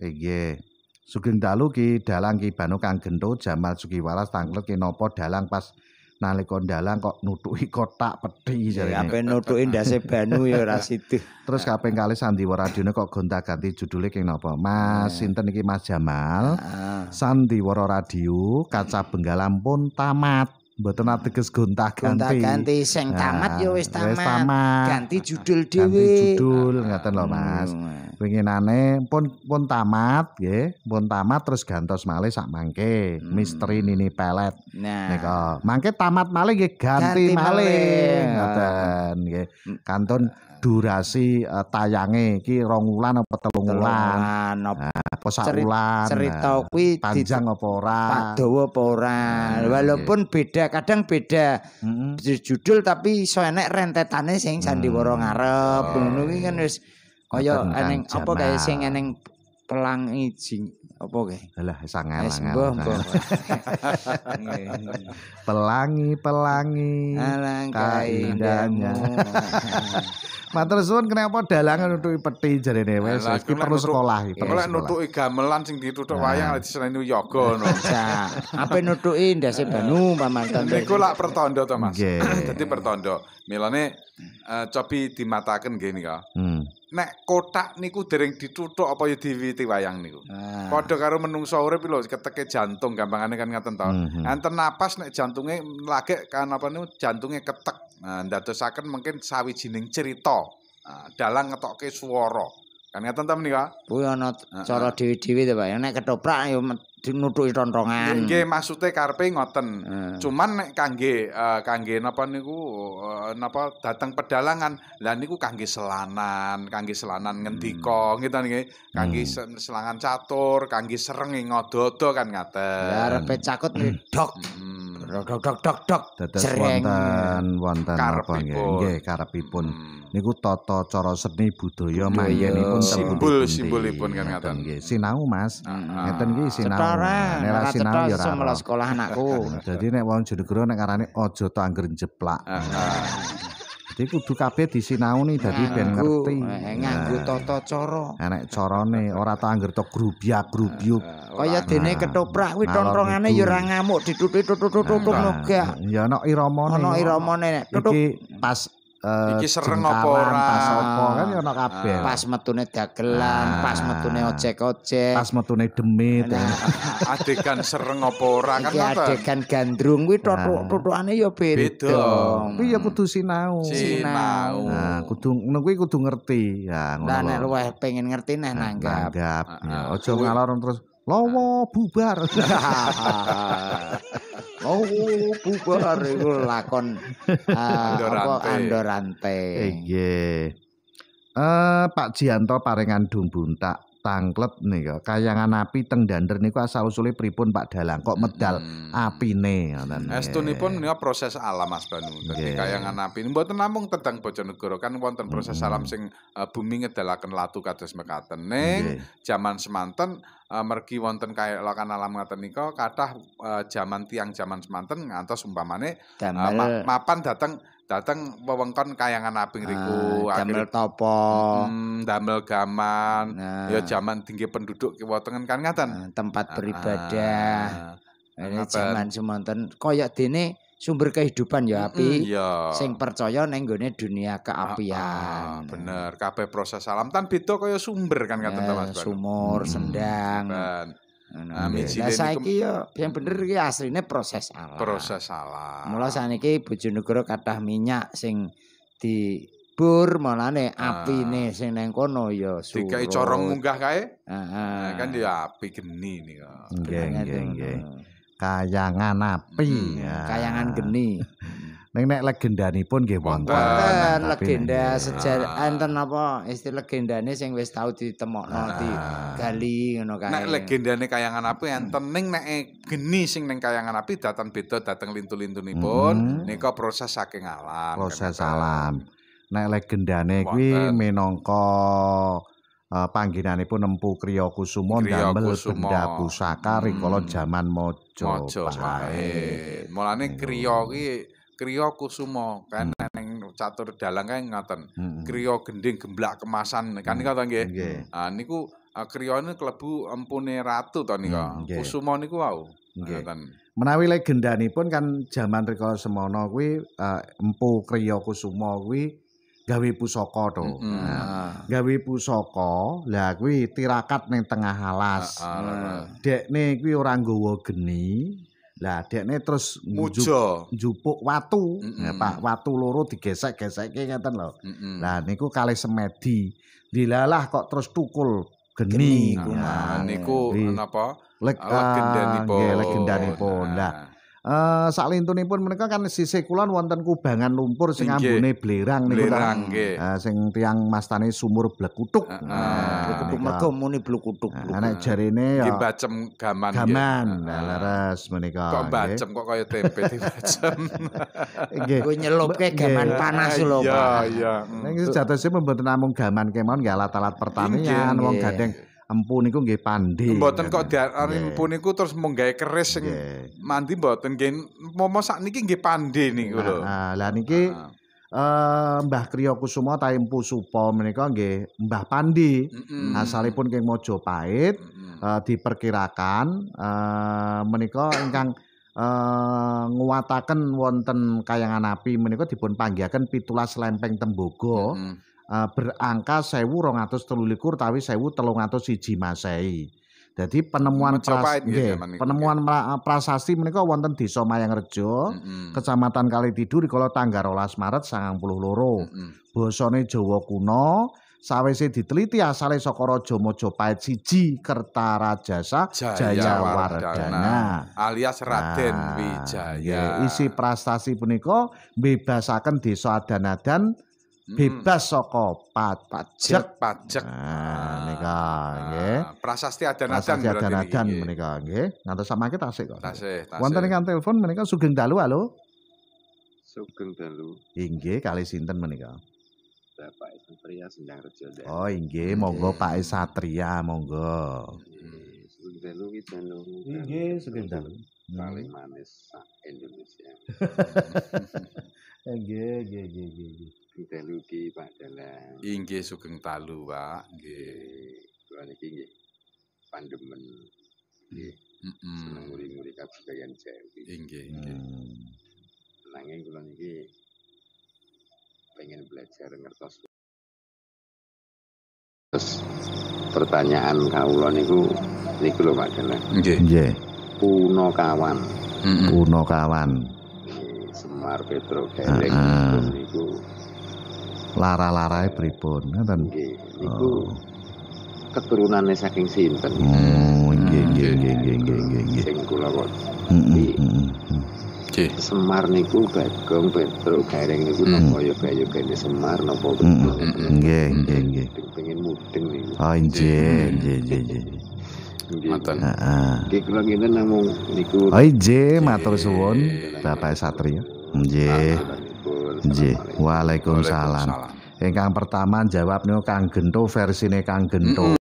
eh, Inggih. Sugeng dalu ki dalang ki Banu Kang Gento Jamal Sugiwalas tanglet ki nopo dalang pas nalika dalang kok nutuki kotak peti iya, jare. Ape nutuki ndase Banu ya ora situ. Terus kaping kali sandiwara radione kok gonta-ganti judule ki nopo Mas iya. sinten iki Mas Jamal? Ah. Sandiwara radio kaca benggalam pun tamat. mboten ateges gonta-ganti. ganti sing tamat ya wis tamat. Ganti judul dhewe. Ganti judul lho Mas. Penginane pun pun tamat nggih, pun tamat terus gantos malih sak mangke. Hmm. Misteri nini pelet. Nika mangke tamat malih nggih ganti malih. Ngaten nggih. Hmm. Kantun durasi eh, tayange iki rong wulan apa telung wulan. apa saulan cerita nah, kuwi panjang apa ora padawa apa ora nah, iya, walaupun iya, iya. beda kadang beda hmm. judul tapi iso enek rentetane sing sandiwara mm. ngarep oh, ngono kuwi kan wis kaya eneng apa kaya sing eneng pelangi Apa ge? Alah, sangar-sangar. Pelangi-pelangi. Alangkah indahnya. Matur suwun kenapa dalangan nutupi peti jarene wis iki perlu sekolah iki. Perlu nutupi gamelan sing ditutup wayang di selain yoga no. Apa ndase banu pamantan. Iku lak pertanda to Mas. Dadi pertanda. Milane eh uh, cobi dimataken ngene kok. Hmm. Nek kotak niku dereng ditutuk apa ya diwiti wayang niku. Ah. Padha karo menungsa urip lho keteke jantung gampangane kan ngaten to. Mhm. Enten napas nek jantunge lagi kan apa niku jantunge ketek. Nah ndadosaken mungkin sawijining cerita. Nah, dalang ngetokke swara. Kan ngaten to menika? Bu ana cara dewi-dewi to Pak. Nek ketoprak ya dinutuki tontongan. Nggih, maksude karepe ngoten. Eh. Cuman nek kangge eh, kangge napa niku eh, napa dateng pedalangan, lha niku kangge selanan, kangge selanan ngendika, hmm. ngeten nggih. Kangge hmm. selangan catur, kangge sereng ngododo kan ngaten. Lah arepe cakut ridok. Hmm. Dok dok dok dok. Wonten wonten apa nggih? Nggih, karepipun. Hmm. Niku tata cara seni budaya mayenipun simbol-simbolipun kan ngaten. Nggih, sinau Mas. Ngeten iki sinau ora ora sinau ya sekolah anakku dadi nek wong jenegoro nek arane aja to angger jeplak dadi ah. kudu kabeh disinauni dadi ah. ben ngerti eh, eh, nganggo tata cara enek carane ora to angger to grubia grubiu ah, kaya dene ketoprak kuwi tontongane ya ora ngamuk ditutut-tutut-tutut ya ana iramane ana iramane nek pas Eh, iki sereng apa ora kan ana ah. kabeh pas metune dagelan ah. pas metune ojek-ojek pas metune demit adegan sereng apa ora kan adegan gandrung kuwi ah. totokane ya beda kuwi ya kudu sinau sinau kudu ngono kuwi kudu ngerti ya ngono nek luweh pengin ngerti neh nanggap Ojo ngalor terus lowo bubar Oh, bubar lakon eh, apa Andorante. Nggih. Eh Pak Jianto Paringan dung tanglet nika kayangan api teng dander niku asal usule pripun Pak Dalang kok medal hmm. apine ngoten. Estunipun menika proses alam Mas Banu. Dadi kayangan api mboten namung tentang Bojonegoro kan wonten proses hmm. alam sing eh, bumi ngedalaken latu kados mekaten ning jaman semanten. mergi wonten kayakan alam ngaten nika kathah eh, jaman tiang jaman semanten ngantos umpamane eh, damel, mapan dateng dateng wewengkon kayangan abing ah, riku uh, damel topo damel gaman ya jaman tinggi penduduk kiwa tengen kan ngaten ah, tempat beribadah uh, jaman semanten koyok dene sumber kehidupan ya api. Mm, Sing percaya neng gone dunia keapian. Ah, ah, bener. Kape proses alam tan beda kaya sumber kan kata yeah, Mas. Eh, sumur, sendang. Ben. Nah, saiki yo yang bener iki asline proses alam. Proses alam. Mula saniki Bojonegoro kathah minyak sing di bur malane apine uh, sing nang kono ya suruh. Dikai corong munggah kae. Uh, kan dia api geni niku. Nggih nggih nggih. kayangan api hmm, kayangan ah. geni neng nek legenda nih pun gak wonten legenda sejarah enten apa istilah legenda nih sing wis tau ditemok ah. di gali ngono kae nek legenda kayangan api enten neng nek geni sing neng kayangan api datang beda datang lintu-lintu nih pun hmm. proses saking alam proses alam nek legenda nih kuwi minangka panggilane pun empu kriya kusuma ndambel benda pusaka rikala hmm. jaman mojo pae mulane kriya ki kriya kusuma kan hmm. catur dalang kae ngaten hmm, hmm. kriya gending gemblak kemasan kan hmm. kata nggih hmm. ha ah, niku ah, kriya niku klebu empune ratu to nika hmm. kusuma niku wau ngaten menawi legendanipun kan jaman rikala semana kuwi eh, empu kriya kusuma kuwi gawe pusaka to. Mm -hmm. nah, ah. gawe pusaka, lha kuwi tirakat ning tengah alas. Mm -hmm. Dekne kuwi ora nggawa geni. Lah dekne terus mujo njupuk watu, Pak, watu loro digesek-gesekke ngeten lho. Lah mm -hmm. niku kalih semedi. Dilalah kok terus tukul geni, nah, nah, niku napa? Legenda nipun. Nggih, Eh, sak lintunipun menika kan sisih kulon wonten kubangan lumpur sing ambune blerang niku ta. Uh, sing tiang mastane sumur blekutuk. Nah, uh, mergo muni blekutuk. Uh, Nek jarene ya dibacem gaman. Gaman. Nah, laras menika. Kok bacem kok kaya tempe dibacem. Nggih. Kuwi nyelupke gaman panas lho, Pak. Iya, iya. Mm. Ning sejatosipun mboten namung gaman kemawon nggih alat-alat pertanian wong gandeng. empu niku nggih pandhe. Mboten kok diarani niku terus mung gawe keris sing mandi mboten nggih. Momo sak niki nggih pandhe niku lho. Nah, ah. lah niki ah, ah. eh Mbah Kriya Kusuma ta empu supa menika nggih Mbah Pandhe. Asalipun keng Mojo Pait eh, diperkirakan eh, menika ingkang eh, nguwataken wonten kayangan api menika dipun panggihaken pitulas lempeng tembogo. uh, berangka telung tawi siji Masehi. Jadi penemuan hmm, pras, ya, nge, penemuan ya. prasasti menika wonten di Mayangrejo, mm -hmm. Kecamatan Kalitidur di tanggal 12 Maret loro. Mm -hmm. bosone jowo kuno, sawise diteliti asale saka raja Majapahit siji Kertarajasa Jayawardana alias Raden nah, Wijaya. Isi prasasti punika mbebasaken di adan-adan Hmm. bebas saka pajak pajak nah, prasasti ada adan prasasti adan-adan menika nanti sama kita tasih kok tasih dengan telepon menika Sugeng Dalu halo Sugeng Dalu inge kali sinten menika Bapak Satria sedang Rejo Oh inge monggo Pak e Satria monggo Sugeng Dalu iki dalu Inge Sugeng Dalu hmm. paling hmm. manis Indonesia eh, Nggih nggih nggih nggih Inggih sugeng talu, Pak. Nggih. Kula niki nggih pandemen. Nggih. Heeh. Mm -mm. Seneng nguri-nguri kabudayan Jawi. Inggih, nggih. Hmm. Nanging kula niki pengen belajar ngertos terus pertanyaan kawula niku niku lho Pak Dalan. Nggih. Nggih. Puno kawan. Heeh. Mm -mm. Puno kawan. Semar Petro Geleng uh -uh. niku lara-larae pripun ngoten niku oh. keturunane saking sinten oh nggih nggih nggih nggih nggih nggih sing kula won Semar niku Bagong Petruk Gareng niku napa ya kene Semar napa Nggih, nggih, nggih. Pengen mudeng niku. Oh, nggih, nggih, nggih. Matan. Heeh. Iki kula ngene namung niku. Oh, ah, J, matur suwun Bapak Satria. Nggih. Nggih, waalaikumsalam. Ingkang pertama jawab niku Kang Gento versine Kang Gento.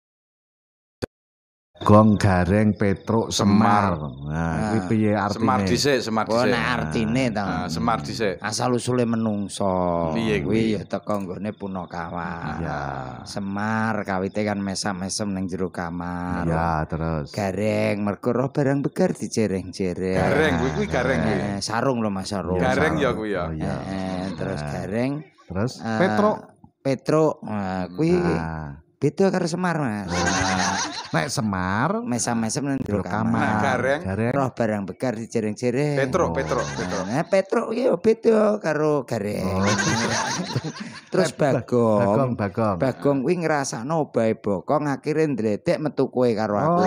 Gong Gareng Petruk Semar. Nah, iki piye artine? Semar dhisik, Semar oh, dhisik. Oh, nah artine to. Nah, semar hmm. dhisik. Asal usule menungso. Piye kuwi? Ya teko nggone Punakawa. Iya. Semar kawite kan mesam-mesem ning jero kamar. Iya, terus. Gareng mergo roh barang begar dicereng-cereng. Gareng kuwi gareng iki. Eh, sarung lho Mas Sarung. Gareng ya kuwi ya. Oh, iya. Eh, eh terus gareng. Terus uh, Petruk. Petruk uh, kuwi. Nah. Beda karo Semar, Mas. Nek Semar mesam mesam nang jero kamar. gareng. Roh barang bekar dijereng-jereng. Petro, oh. Petro, Petro. Nah, Petro iki iya, yo beda karo gareng. Oh. Iya. Terus eh, Bagong. Bagong, Bagong. Bagong kuwi ngrasakno bae bokong akhire ndredek metu kowe karo aku. Oh.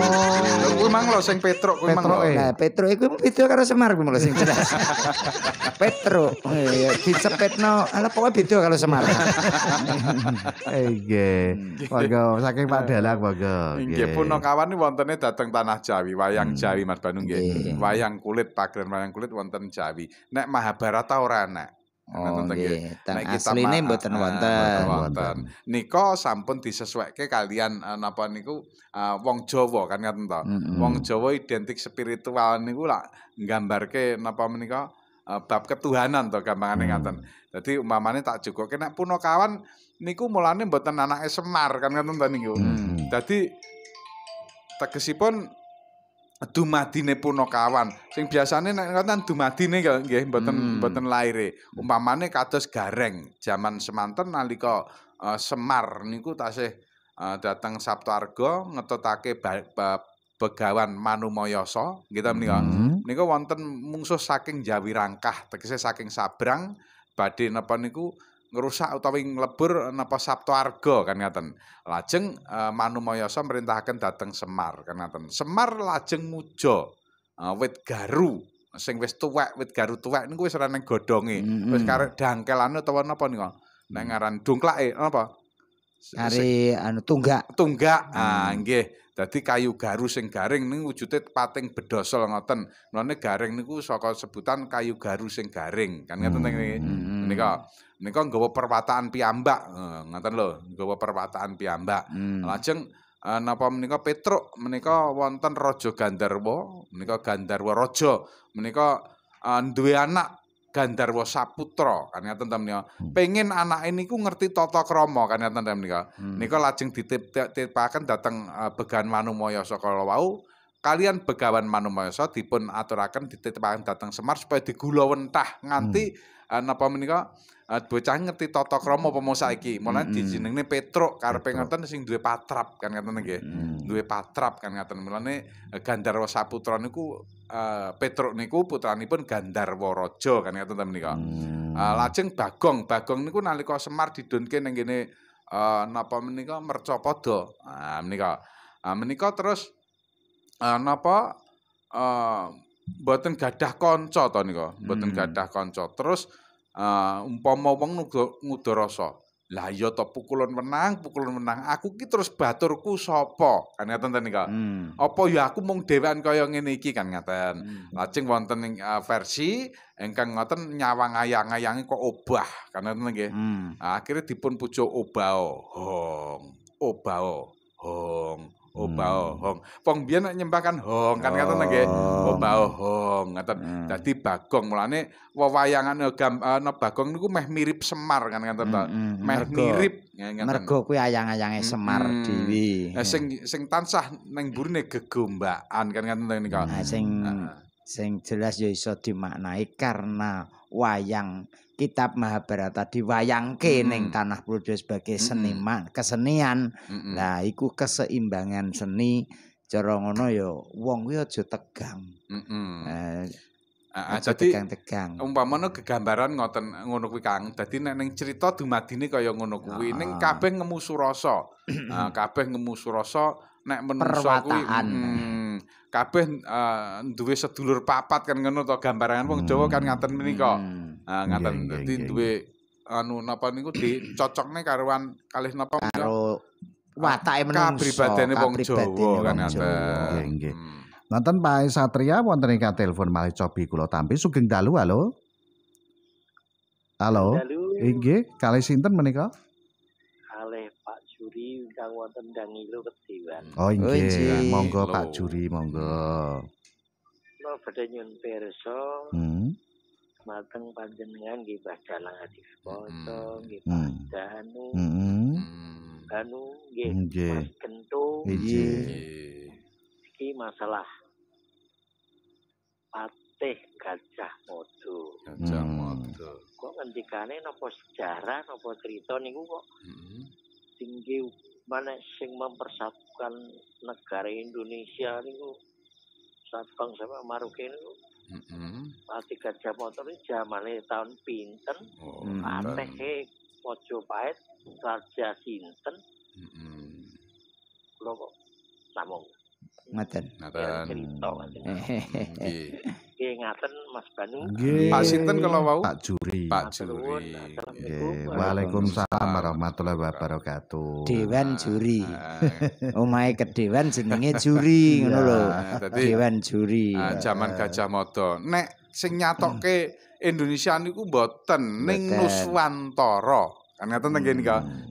Kuwi mang lo sing Petro kuwi mang. Nah Petro iku beda karo Semar kuwi mulo sing jelas. Petro. Ya dicepetno. Ala pokoke beda karo Semar. Iya. monggo saking Pak Dalang monggo. Inggih Punakawan niku wontene dateng tanah Jawi, wayang hmm. Mas Banu nggih. Wayang kulit pagelaran wayang kulit wonten Jawi. Nek mahabarata ora ana. Oh nggih, ta asline mboten eh, wonten. Nika sampun disesuaikake kalian uh, napa niku uh, wong Jawa kan ngaten to. Wong Jawa identik spiritual niku lak nggambarke napa menika bab ketuhanan to gampangane hmm. ngaten. Dadi umpamane tak jugoke nek punakawan kawan niku mulane mboten anake Semar kan ngoten to niku. Hmm. Dadi tegesipun dumadine punakawan. Sing biasane nek ngoten dumadine nggih mboten hmm. mboten laire. Umpamane kados Gareng jaman semanten nalika eh, Semar niku tasih uh, eh, datang Sabtu Arga ngetotake begawan Manumayasa, kita hmm. menika. Menika wonten mungsuh saking Jawi Rangkah, tegese saking Sabrang badhe napa niku ngerusak utawi nglebur napa Sabto Arga kan ngaten. Lajeng e, eh, Manumayasa merintahkan dateng Semar kan ngaten. Semar lajeng muja eh, wit garu sing wis tuwek wit garu tuwek niku wis ora nang godhonge. Mm -hmm. Wis karep dangkelane utawa napa nika. Nang mm. aran dongklake napa? Are anu tunggak. Tunggak. Ah mm. nggih. Dadi kayu garu sing garing niku wujude pating bedosol ngoten. Mulane garing niku saka sebutan kayu garu sing garing kan ngaten mm -hmm. hmm. nika nika nggawa perwataan piyambak eh, ngoten lho nggawa perwataan piyambak hmm. lajeng uh, napa menika Petruk menika wonten raja Gandarwa menika Gandarwa raja menika uh, duwe anak Gandarwa Saputra kan ngoten ta menika hmm. pengin anake niku ngerti tata krama kan ngoten menika hmm. nika lajeng ditipaken dhateng uh, Began Manumaya saka wau kalian begawan manumayasa dipun aturaken ditetepaken dhateng Semar supaya digulawentah nganti napa menika ah, bocah ngerti tata krama apa mosa iki. Mulane mm -hmm. dijenengne Petruk karepe ngoten sing duwe patrap kan ngoten nggih. Duwe patrap kan ngoten. Mulane eh, Gandarwa Saputra niku eh, Petruk niku putranipun Gandarwa Raja kan ngoten ta menika. Mm. Ah, lajeng Bagong, Bagong niku nalika Semar didunke ning kene eh, napa menika Mercapada. Ah menika. Ah, menika terus napa mboten gadah kanca to nika mboten hmm. gadah kanca terus uh, umpama wong ngudarasa lah ya to pukulan menang pukulan menang aku ki terus baturku sapa kan ngaten ten nika hmm. apa ya aku mung dhewean kaya ngene iki kan ngaten hmm. lajeng wonten ing uh, versi engkang ngoten nyawang ayang-ayang kok obah kan ngaten nggih hmm. akhirnya dipun pucuk obao hong obao hong obao oh, hmm. hong Pong biyen nek nyembahkan hong kan ngaten oh. nggih oh. obao hong ngaten hmm. dadi bagong mulane wewayangan eh, ana eh, bagong niku meh mirip semar kan ngaten to hmm, hmm, meh Mergo. mirip eh, mergo kuwi ayang-ayange semar hmm. dewi nah, sing sing tansah ning burine gegombaan kan ngaten to niku nah, sing sing jelas ya iso dimaknai karena wayang kitab Mahabharata diwayangke mm -hmm. ning tanah Purjo sebagai seniman, mm kesenian. Mm Nah, iku keseimbangan seni cara ngono ya wong kuwi aja tegang. Mm -hmm. Eh, nah, ah, aja tegang-tegang. Umpamane gegambaran ngoten ngono kuwi Kang. Dadi nek ning crita dumadine kaya ngono kuwi ning oh. kabeh ngemusu rasa. uh, ah, kabeh ngemusu rasa nek menungso kuwi kabeh duwe sedulur papat kan ngono to gambaran wong Jawa kan ngaten menika. Ah, ngaten dadi duwe anu napa niku dicocokne karoan kalih napa karo watake menungso kepribadene wong Jawa kan ngaten. Nggih nggih. Hmm. Pak Satria wonten ing telepon malih cobi kula tampi sugeng dalu halo. Halo. Eh, nggih, kalih sinten menika? Oh, oh nggih, monggo Pak Juri, monggo. Lho badhe nyun pirsa. Hmm. mateng panjenengan nggih bacalah latif poso nggih Heeh. Hmm. anu nggih mas kentu nggih iki masalah patih gajah modo gajah modo hmm. kok ngendikane napa sejarah napa cerita niku kok tinggi mana sing mempersatukan negara Indonesia niku satpang sama marukin niku Mm -hmm. Tiga jam motor ini jaman tahun pinten. Oh, mm-hmm. Ateh ke pahit, raja sinten. Mm -hmm. kok namung. Ngaten. Ngaten. Nggih, ngaten Mas Banu. Pak Sinten kalau wau? Pak Juri. Pak Juri. Nggih. Waalaikumsalam warahmatullahi wabarakatuh. Dewan ah. Juri. Ah. Omahe oh, kedewan jenenge Juri ngono lho. Dewan Juri. Ah, zaman ah. Gajah Mada. Nek sing nyatokke Indonesia niku mboten ning Nuswantara. Ngeten teng kene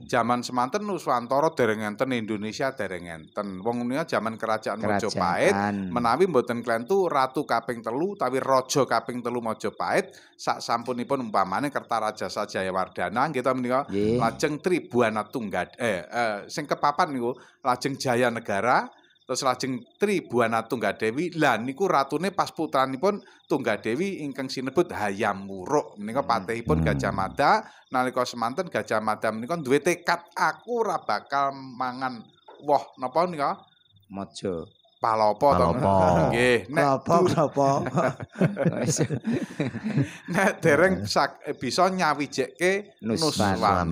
Jaman semanten Nuswantara dereng enten Indonesia dereng enten. Wong niku jaman kerajaan, kerajaan. Majapahit menawi mboten klentu ratu kaping telu tapi raja kaping telu Majapahit sak sampunipun umpamane Kertarajasa Jayawardhana kita menika lajeng Tribuana Tunggad eh, eh, sing kepapan niku lajeng Jaya Negara terus lajeng Tri Buana Tunggadewi lan niku ratune pas putranipun Tunggadewi ingkang sinebut Hayam Wuruk menika hmm, patihipun hmm. Gajah Mada nalika semanten Gajah Mada menika duwe tekad aku ora bakal mangan woh napa nika mojo Palopo to. Nggih, nek napa Nek dereng eh, bisa nyawijekke Nuswantara.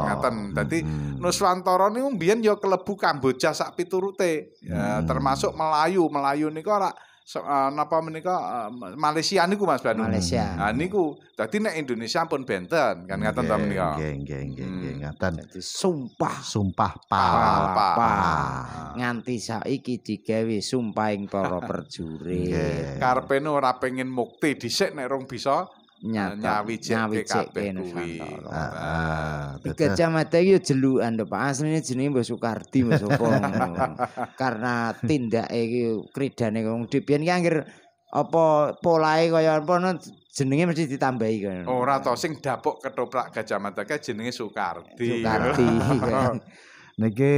Ngaten. Dadi hmm. Nuswantara niku mbiyen ya kelebu Kamboja sak piturute. Ya hmm. termasuk Melayu. Melayu niku ora so, uh, menika ah, Malaysia niku Mas Banu. Malaysia. Hmm. niku dadi nek Indonesia pun benten kan ngaten ta menika. Nggih nggih nggih nggih hmm. ngaten. sumpah sumpah pa pa, pa. pa. nganti saiki digawe sumpahing para perjurit. Karepene ora pengin mukti dhisik nek rong bisa nyawijen PKPN kuwi. Heeh. Iki kacamata iki jelukan to Pak. Asline jenenge Mbah Sukardi Mbah sapa Karena tindake iki kridane wong dipian iki anggir apa polahe kaya apa jenenge mesti ditambahi kan. Ora to sing dapuk ketoprak kacamata ka jenenge Sukardi. Sukardi. Niki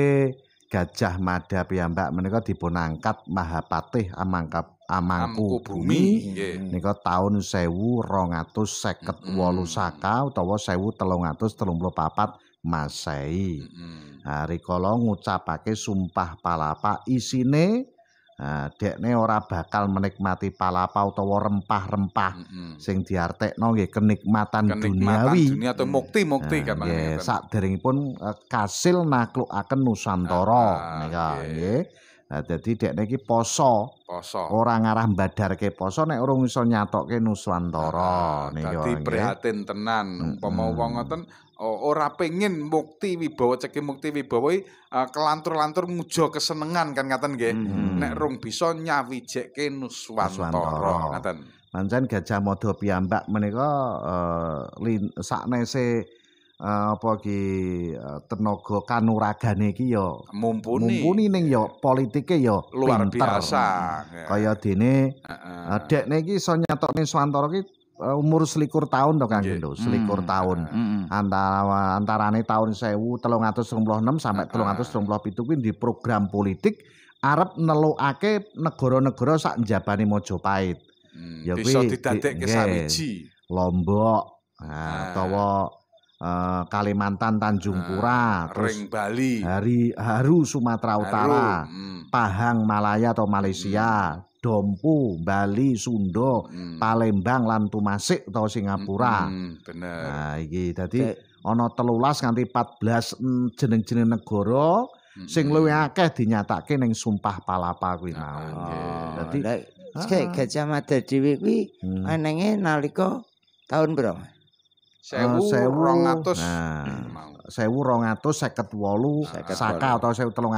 Gajah Mada piyambak menika dipunangkat Mahapatih Amangkabumi amangku bumi, bumi. nika taun 1258 mm. saka utawa 1334 Masehi. Mm. Ah rikala ngucapake sumpah palapa isine ah dekne ora bakal menikmati palapa utawa rempah-rempah mm. sing diartekno nggih kenikmatan, kenikmatan duniawi. Kenikmatan mukti-mukti kan. Nggih, sakderengipun eh, kasil naklukaken Nusantara ah, ah, nika nggih. Yeah. Nah, dadi dek niki poso. Poso. Ora ngarah mbadarke poso nek urung iso nyatokke nuswantara ah, niki. Dadi prihatin tenan umpama hmm. wong ngoten ora pengin mukti wibawa ceki mukti wibawa ah, kelantur-lantur muja kesenengan kan ngaten nggih. Mm-hmm. Nek rung bisa nyawijekke nuswantara ngaten. Pancen gajah modho piyambak menika uh, eh, sak nese Eh, apa iki eh, tenaga kanuragane iki ya mumpuni mumpuni ning ya politike ya luar biasa kaya dene uh -uh. dekne iki iso nyatokne Swantoro iki umur selikur tahun to Kang Gendo, selikur hmm. tahun. Hmm. Antara antarane tahun 1326 sampai 327 kuwi di program politik arep nelukake negara-negara sak njabane Majapahit. Hmm. Ya kuwi bisa didadekke di, sawiji Lombok. Nah, hmm. Eh, Kalimantan Tanjungpura, nah, terus Ring Bali, Hari Haru Sumatera Utara, hmm. Pahang Malaya atau Malaysia, hmm. Dompu, Bali, Sundo, hmm. Palembang lan atau Singapura. Hmm, hmm, bener. Nah, iki dadi ana 13 nganti 14 jeneng-jeneng negoro hmm. sing luwih akeh dinyatakake ning Sumpah Palapa kuwi nah, mau. dadi ah. Gajah Mada dhewe kuwi hmm. nalika tahun berapa? Eh, sewu rong atus nah, hmm, sewu rong atus seket wolu nah, saka atau sewu telung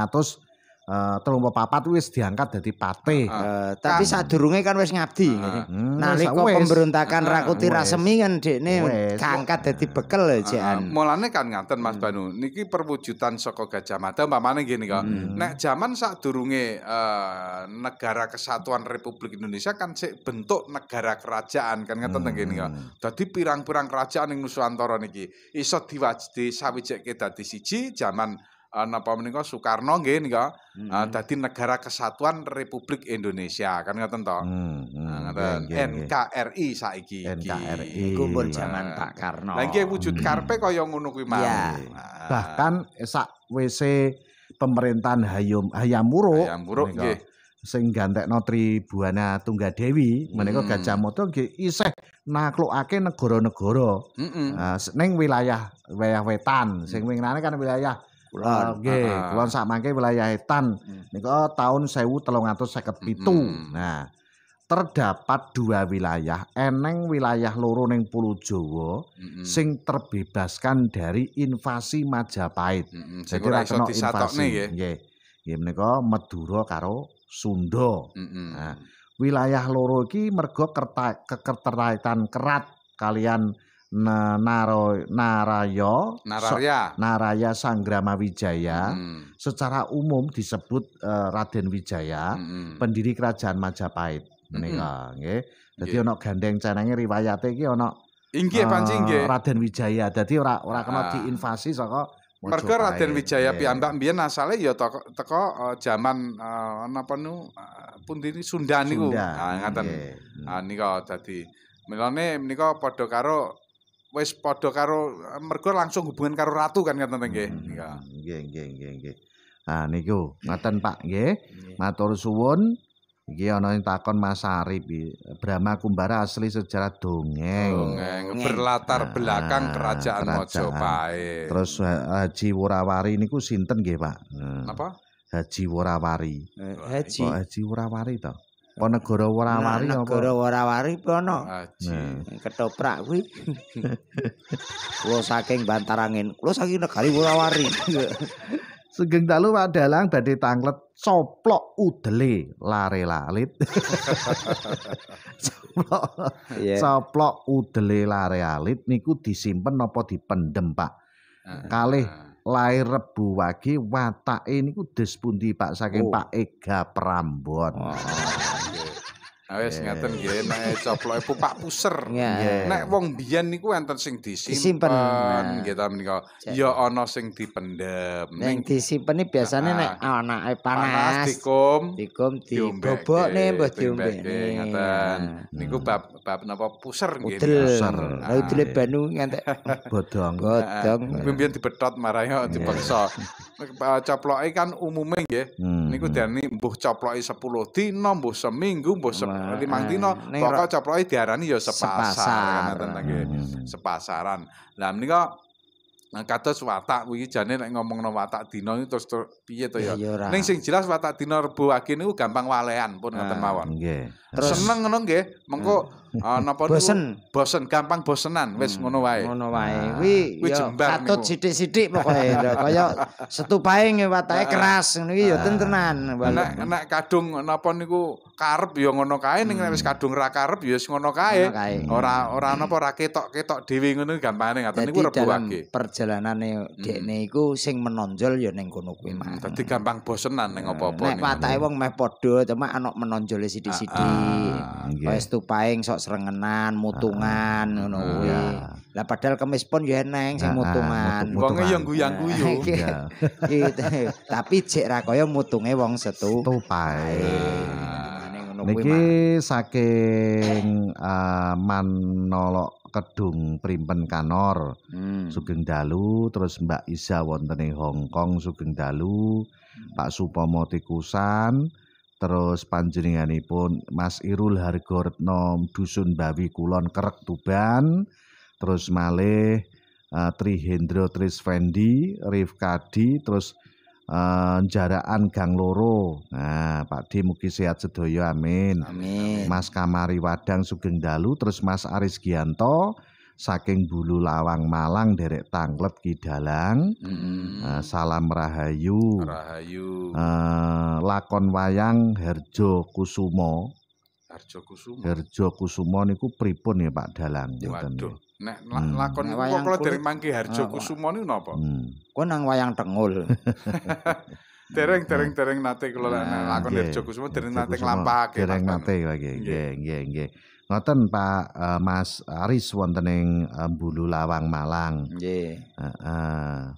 Uh, eh, telung papat wis diangkat jadi pate. Uh, tapi kan. sadurunge kan wis ngabdi. Uh, Nalika pemberontakan uh, Rakuti Rasemi kan dekne diangkat dadi bekel jekan. Uh, Mulane kan ngaten Mas hmm. Banu, niki perwujudan saka Gajah Mada umpamane ngene kok. Hmm. Nek jaman sadurunge uh, negara kesatuan Republik Indonesia kan sik bentuk negara kerajaan kan ngeten hmm. ngene kok. Dadi pirang-pirang kerajaan ing Nusantara niki iso diwajdi sawijikke dadi siji jaman Eh, napa menika Soekarno nggih nika eh, mm -hmm. dadi negara kesatuan Republik Indonesia kan ngoten to. Mm -hmm. ngoten NKRI saiki NKRI iku pun nah. jaman Pak Karno. Lah iki wujud karpe kaya ngono kuwi mau. Iya. Nah. Bahkan sak WC pemerintahan Hayam Hayamuro. Hayamuro nggih. sing gantekno Tribuana Tunggadewi menika Gajah Mada nggih isih naklukake negara-negara. Mm -mm. uh, ning wilayah wilayah wetan sing mm. winginane kan wilayah kulon nggih ah, okay. uh -huh. Ah. kulon sakmangke wilayah etan hmm. niku taun 1357 hmm, hmm, hmm. nah terdapat dua wilayah eneng wilayah loro ning pulau Jawa mm sing terbebaskan dari invasi Majapahit. Mm -hmm. Jadi ra invasi nggih. Nggih menika Madura karo Sunda. nah, wilayah loro iki mergo keteraitan kerat kalian Naro, Narayo Naraya Naraya Sanggrama Wijaya hmm. secara umum disebut uh, Raden Wijaya hmm. pendiri kerajaan Majapahit hmm. nika ah, nggih dadi ana gandeng cenenge riwayate iki ana inggih uh, eh, panci Raden Wijaya dadi ora ora kena ah. diinvasi saka Mergo Raden Wijaya piyambak mbiyen asale ya teko, teko uh, jaman uh, eh, napa nu uh, pundi Sunda niku. Sunda. Nah, ngaten. Ah nika dadi Milane menika padha karo wis padha karo mergo langsung hubungan karo ratu kan ngaten nggih. Hmm, iya. Nggih nggih nggih nggih. Nah niku ngaten Pak nggih. Matur suwun. Iki ana ing takon Mas Arif Brahma Kumbara asli sejarah dongeng. Dongeng berlatar ah, belakang kerajaan, kerajaan. Majapahit. Terus eh, Haji Wurawari niku sinten nggih Pak? Apa? Haji Wurawari. Eh, Haji. Oh, toh. Ponegoro Warawari apa? Ponegoro Warawari ono. Ketoprak kuwi. Kulo saking Bantarangin, kulo saking negari Warawari. Sugeng dalu dalang badhe tanglet coplok udele lare lalit. coplok. udele lare alit niku disimpen apa dipendem, Pak? Ah. Kaleh lair rebu wage watake niku dispundi Pak saking oh. Pak Ega Prambon. Oh. Ah, Wes ngaten nggih nek coploke pupak puser. Nek wong biyen niku enten sing disimpen nggih ta menika. Ya ana sing dipendem. Ning disimpeni biasane nek anake panas. Dikum. Dikum dibobokne mbah diombe. Ngaten. Niku bab bab napa puser nggih. Puser. Lah itu ah. le banu ngantek bodong. Bodong. Mimpi dipetot marayo dipaksa. Eh, caploke kan umume nggih hmm. niku diarani mbuh caploi 10 dino mbuh seminggu mbuh 5 dino pokoke caploi diarani ya sepasaran ngoten hmm. sepasaran lah menika eh, kados watak kuwi jane nek ngomongno watak dina itu terus piye to ya ning sing jelas watak dino rebo agi niku gampang walean pun ngoten ah, mawon nggih terus seneng ngono nggih mengko hmm. ana ah, apa bosen bosen gampang bosenan wis hmm, ngono wae ngono wae kuwi kuwi jembar katut sithik-sithik pokoke kaya setupae ngewatake keras ngono iki ya tentenan nek nek kadung napa niku karep ya ngono kae ning nek wis hmm. kadung ra karep ya wis ngono kae ora ora napa ora ketok-ketok dhewe ngono gampane ngaten niku rebu wae perjalanane hmm. dekne iku sing menonjol ya ning kono kuwi mah dadi gampang bosenan ning apa-apa nek watake wong meh padha cuma ana menonjole sithik-sithik wis ah, ah, tupae sok serengenan mutungan ah, ngono kuwi. Ah. Lah padahal kemis pun ya eneng sing ah, mutungan. Ah, Wonge yang guyang guyu. Tapi cek ra kaya mutunge wong setu. Niki saking uh, manolo kedung primpen kanor hmm. sugeng dalu terus Mbak Iza wonten ing Hong sugeng dalu hmm. Pak Supomo Tikusan terus panjenenganipun Mas Irul Hargoretno Dusun Bawi Kulon Kerek Tuban terus malih uh, Trihendro Trisvendi Rifkadi terus uh, eh, jaraan Gang Loro nah Pak D mugi sehat Sedoyo amin. amin Mas Kamari Wadang Sugeng Dalu terus Mas Aris Gianto saking bulu lawang malang derek tanglet ki dalang -hmm. uh, salam rahayu rahayu uh, lakon wayang herjo kusumo herjo kusumo herjo kusumo niku pripun ya pak dalang waduh nek hmm. lakon wayang kok dereng mangke harjo nah, kusumo niku napa hmm. kok nang wayang tengul Tereng tereng hmm. tereng nate kula nah, lakon Herjo Kusumo tereng nate nglampahake. Tereng nate lagi. Nggih nggih nggih. Ngoten Pak e, Mas Aris wonten ing um, Bulu Lawang Malang. Nggih. Yeah. Heeh. Uh,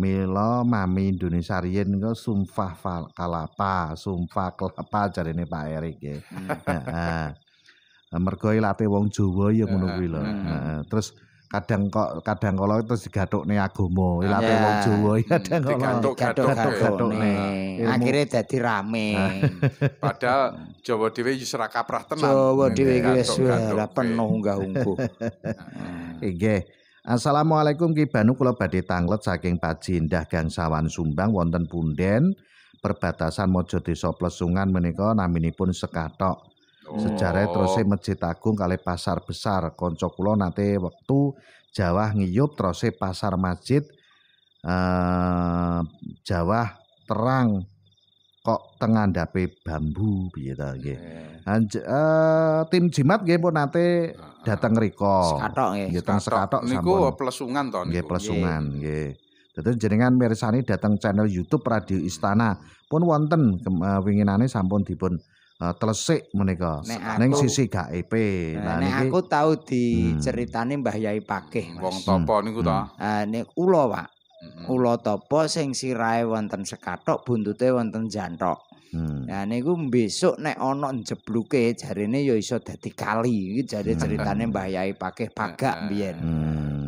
Mila mami Indonesia riyen ke sumpah kalapa, sumpah kelapa jarene Pak Erik nggih. Hmm. Heeh. Uh, uh, uh, mergo ilate wong Jawa ya ngono kuwi lho. Hmm. Heeh. Terus kadang kok kadang kala terus digathukne agama ilate wong Jawa ya, kadang digathuk-gathukne akhire dadi rame padahal Jawa dhewe wis ora kaprah tenang. Jawa dhewe wis ora penuh unggah-ungguh nggih asalamualaikum ki banu kula badhe tanglet saking Pajindah Gangsawan Sumbang wonten punden perbatasan Mojo Plesungan menika naminipun Sekatok Sejarah terus oh. Masjid Agung kali pasar besar kanca nanti waktu wektu Jawa ngiyup terus pasar masjid eh Jawa terang kok tengah tengandhape bambu gitu ta nggih. Uh, tim jimat gue nanti datang dateng riko. Sekatok nggih. Nggih Gue sekatok niku plesungan to niku. plesungan jenengan mirsani datang channel YouTube Radio Istana pun wonten eh, winginane sampun dipun telesik menika ning sisi GAEP. Nah, eh, nah aku tau diceritani hmm. Mbah Yai Pakih. Wong tapa hmm. niku ta? Hmm. Eh, nek ula, Pak. Hmm. Ula tapa sing sirahe wonten sekathok, buntute wonten jantok. Hmm. Nah niku besok nek ana jebluke jarine ya iso dadi kali. Iki jare ceritane Mbah Yai Pakih pagak biyen.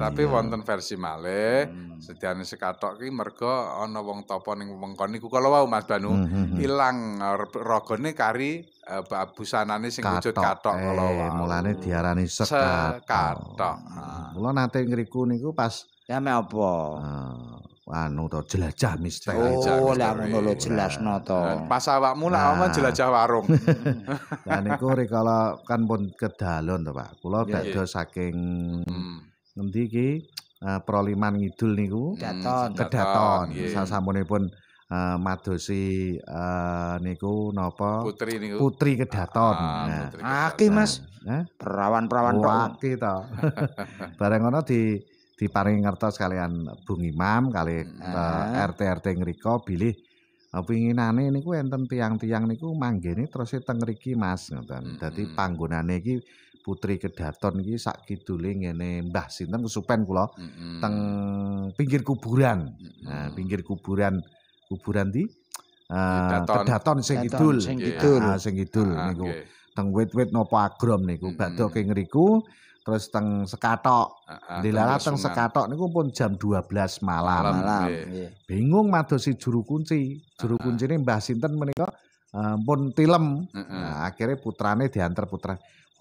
tapi wonten versi male hmm. sedane sekatok ki mergo ana wong topo ning wengkon niku kala wau Mas Banu hmm, hmm, hmm. ilang eh, rogone kari eh, babusanane sing wujud katok kala eh, wau mulane diarani sekatok ah. kula nate ngriku niku pas ya apa anu to jelajah misteri oh lah ngono lo jelas to pas awakmu lah nah. jelajah warung dan niku rikala kan pun kedalon to Pak kula yeah, saking ngendi iki eh, proliman ngidul niku Daton. Hmm, kedaton sasampunipun uh, eh, madosi eh, niku napa putri niku putri kedaton ah, nah. aki mas eh? perawan-perawan oh, tok aki to bareng ngono di diparingi ngertos kalian Bung Imam kali RT RT ngriko bilih penginane niku enten tiang-tiang niku manggene terus e teng mriki Mas ngoten. Hmm. Dadi panggonane iki Putri Kedaton iki sak kidule ngene Mbah Sinten kesupen kula hmm. teng pinggir kuburan. Nah, pinggir kuburan kuburan di uh, ah, Kedaton. Kedaton sing kidul. Sing kidul. Ah, sing kidul ah, niku. Okay. Teng wit-wit napa agrom niku hmm. ngriku terus teng sekatok. Ah, Dilarat ah, teng sekatok niku pun jam 12 malam. Bingung madosi juru kunci. Juru ah, ah. kuncine Mbah Sinten menika pun tilem Nah, akhirnya putrane diantar putra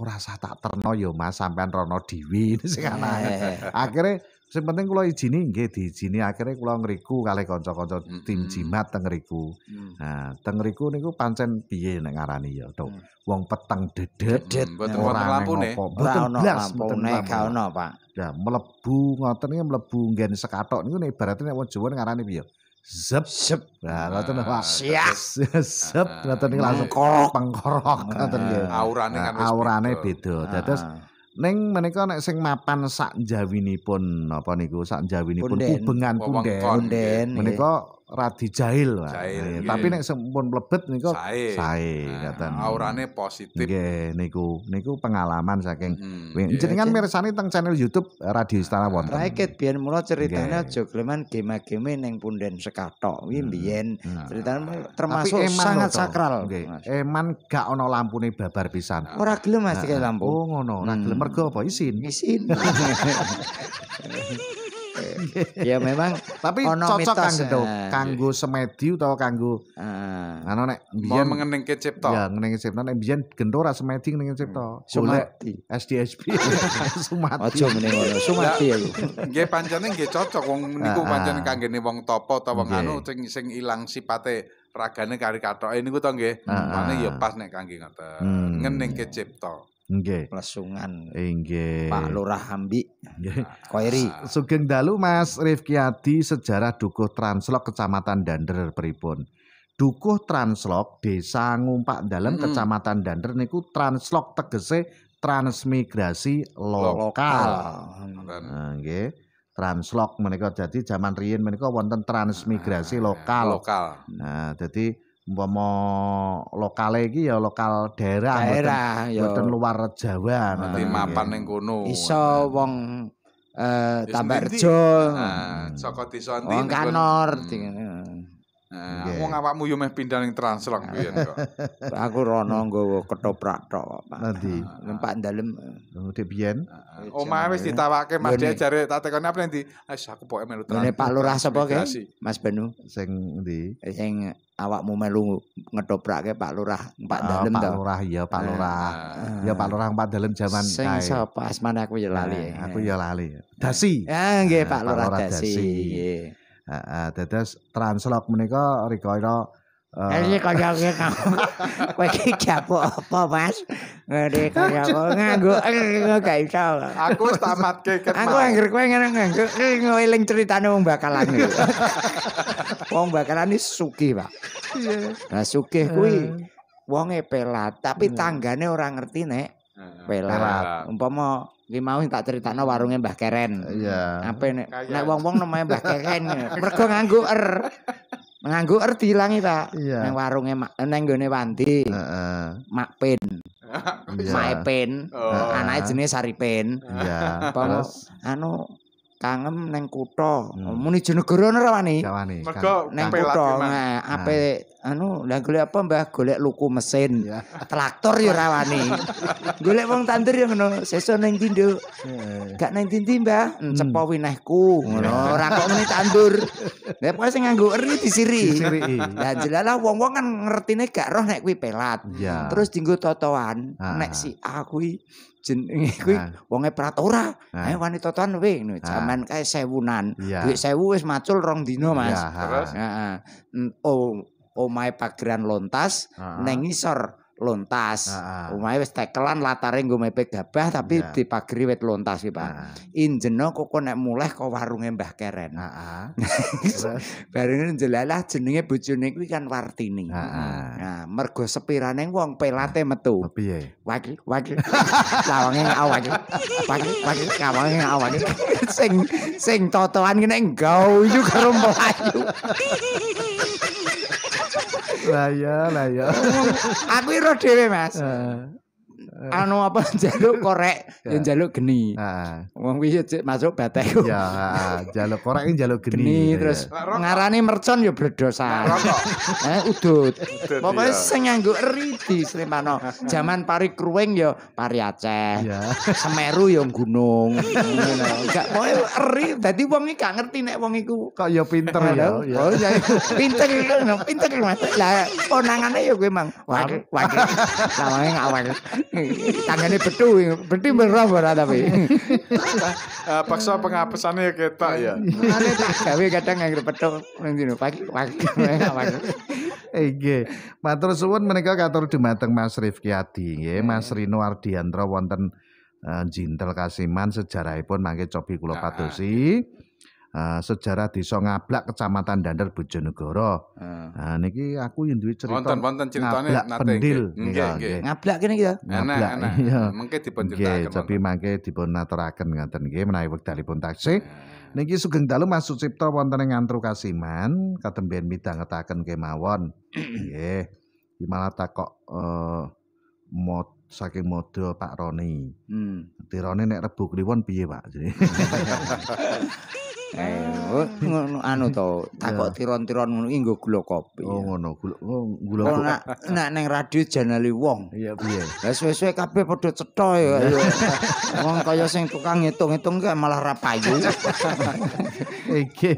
ora usah tak terno yo Mas sampean rono dhewe sing anae. Akhire sing penting kula ijini nggih diijini akhire kula ngriku kalih kanca-kanca tim jimat teng ngriku. Mm. Ha, teng ngriku niku pancen piye nek ngarani ya, Dok. Mm. Wong peteng dedet ora lampune. Ora ono lampune, gak ono, Pak. Lah mlebu ngoten iki mlebu nggen sekathok niku nek nek wong Jawa ngarani piye? Zep zep. Nah, ngoten nah, wae. Sias. Zep ngoten nah, niku langsung nah. korok pengkorok ngoten aura Aurane kan aurane beda. Dados ning menika nek sing mapan sak njawinipun apa niku sak njawinipun kubengan punden. Menika radi jahil, jahil nah, yeah. tapi nek sempun mlebet niku sae ngaten aurane positif nggih niku niku pengalaman saking mm, jenengan mirsani teng channel YouTube Radio Istana nah, wonten raket biyen mula ceritane aja gleman game-game ning punden sekatok kuwi mm, biyen ceritane termasuk sangat sakral eman gak ono lampune babar pisan ora gelem mas nah, lampu oh ngono ora hmm. mergo apa isin isin ya memang tapi cocok kan gitu kanggo iya. semedi tau kanggo uh, anu nek biyen mengeneng kecip to ya ngeneng kecip nek biyen gento ra semedi ngeneng kecip hmm. sumati SDSB sumati aja meneng ngono sumati ya, nggih pancene nggih cocok wong niku ah, ah. pancen nih, wong topo utawa wong anu sing sing ilang sipate ragane kari katoke niku to nggih ah, mane ya pas nek kangge ngoten hmm. ngeneng kecip nggih lesungan eh, nggih Pak Lurah Hambi nggih nah, Koiri ah. sugeng dalu Mas Rifki Adi sejarah Dukuh Translok Kecamatan Dander pripun Dukuh Translok Desa Ngumpak Dalem hmm. Kecamatan Dander niku Translok tegese transmigrasi lokal. lokal. Nah, nggih. Translok menika jadi zaman riyin menika wonten transmigrasi ah, lokal. Lokal. Nah, jadi umpama lokale iki ya lokal daerah daerah ya luar Jawa nah, mapan ning kono iso wong eh Tamberjo hmm. saka desa endi wong kanor hmm. Nah, wong awakmu yo meh pindah ning Translong piye kok. Aku rono nggowo ketoprak tok, Pak. Nanti nempak dalem ngudi eh. biyen. Omah wis ditawake Mas Dek jare tak tekone apa nanti. Ais aku poke melu Translong. Ini Pak Lurah sapa ke? Mas Benu sing endi? Sing awakmu melu ngedoprake Pak Lurah, Pak uh, Dalem Pak Lurah ya ah, ah. Pak Lurah. ya Pak Lurah Pak Dalem Zaman kae. asmane aku ya lali. Eh, aku ya lali. Dasi. Ya nggih Pak, Lurah Dasi. Heeh, dados translok menika rikira Eh. Jadi kaya ya, kamu, iki japo apa Mas? Ngene kaya nganggo gak iso. Aku tamat ke ket. Aku anggere nggak ngene ngeliling cerita nih wong bakalan. Wong bakalan ini suki Pak. Iya. Nah, suki kuwi eh. wonge pelat, tapi hmm. tanggane orang ngerti nek eh, pelat. Umpama Ki mau tak no warungnya Mbah Keren. Iya. nih? nek nek wong-wong namanya Mbah Keren. Mereka nganggo er. nganggo erti ilang ta nang warunge mak nang gone Wanti mak pen mak pen oh. anake jenenge Saripen iya anu kangen neng kutho hmm. oh, muni jenegara rawani. mergo neng kutho ape anu lah golek apa mbah golek luku mesin traktor ya rawani. wani golek wong tandur ya ngono seso neng tindu gak neng tindi mbah hmm. cepo winehku ngono ora kok muni tandur ya pokoke sing nganggo eri disiri lah jelas lah wong-wong kan ngertine gak roh nek kuwi pelat terus dinggo totoan ah. nek si aku kuwi jenenge kuwi wonge pratora ae wanita tan we jaman kae sewunan dhuwit sewu wis macul rong dino mas terus heeh omae pageran lontas neng isor lontas. Ah. Umay wis tekelan latare nggo gabah tapi yeah. dipagri wit lontas iki, Pak. Ah. Injena kok nek muleh kok warunge Mbah Keren. Heeh. Ah. Bareng njelalah jenenge bojone kuwi kan Wartini. Heeh. Ah. Nah, mergo sepirane wong pelate metu. Oh, piye? Wakil, wakil. Lawange awake. Wakil, wakil, lawange awake. sing sing totoan ngene enggak ayu karo mbok ayu. lah iya lah iya aku iro dhewe mas Eh. anu apa jaluk korek yang ya. jaluk geni wong kuwi ya, masuk bateku ya jaluk korek yang jaluk geni, geni gitu terus ya. ngarani mercon ya berdosa, eh udut pokoke iya. sing nganggo eri di Slemano jaman pari kruwing ya pari Aceh iya. Semeru ya gunung gak pokoke eri dadi wong iki gak ngerti nek wong iku kok ya pinter ya iya. Oh, pinter pinter mas lah ponangane ya gue mang wae wae namanya ini tangannya betu betu merah berat tapi eh, paksa pengapesannya ya kita ya tapi kadang nggak betu nanti nu pagi pagi Oke, matur suwun menika katur dumateng Mas Rifki Adi, nggih, Mas Rino Ardiantro wonten eh, Jintel Kasiman sejarahipun mangke cobi kula ah, padosi. uh, sejarah desa Ngablak Kecamatan Dandar Bojonegoro. Nah ah, niki aku yen duwe cerita. Wonten-wonten ceritane nate nggih. Ngablak kene iki ya. Ngablak. Iya. Mengke dipun ceritakake. Nggih, tapi mangke dipun naturaken ngoten nggih menawi wekdalipun taksih. Ah. Niki sugeng dalu masuk cipta wonten ing antru kasiman katembean midhangetaken kemawon. Nggih. Gimana takok uh, mod saking mode Pak Roni. Hmm. Tirone nek rebu kliwon piye, Pak? Eh, ngono anu to, takok tiron-tiron ngono iki nggo gula kopi. Oh, ngono, gula oh, gula kopi. Nek nek ning radio janali wong. Iya, piye. Lah suwe-suwe kabeh padha cetho Wong kaya sing tukang ngitung-ngitung kok malah ra payu. Iki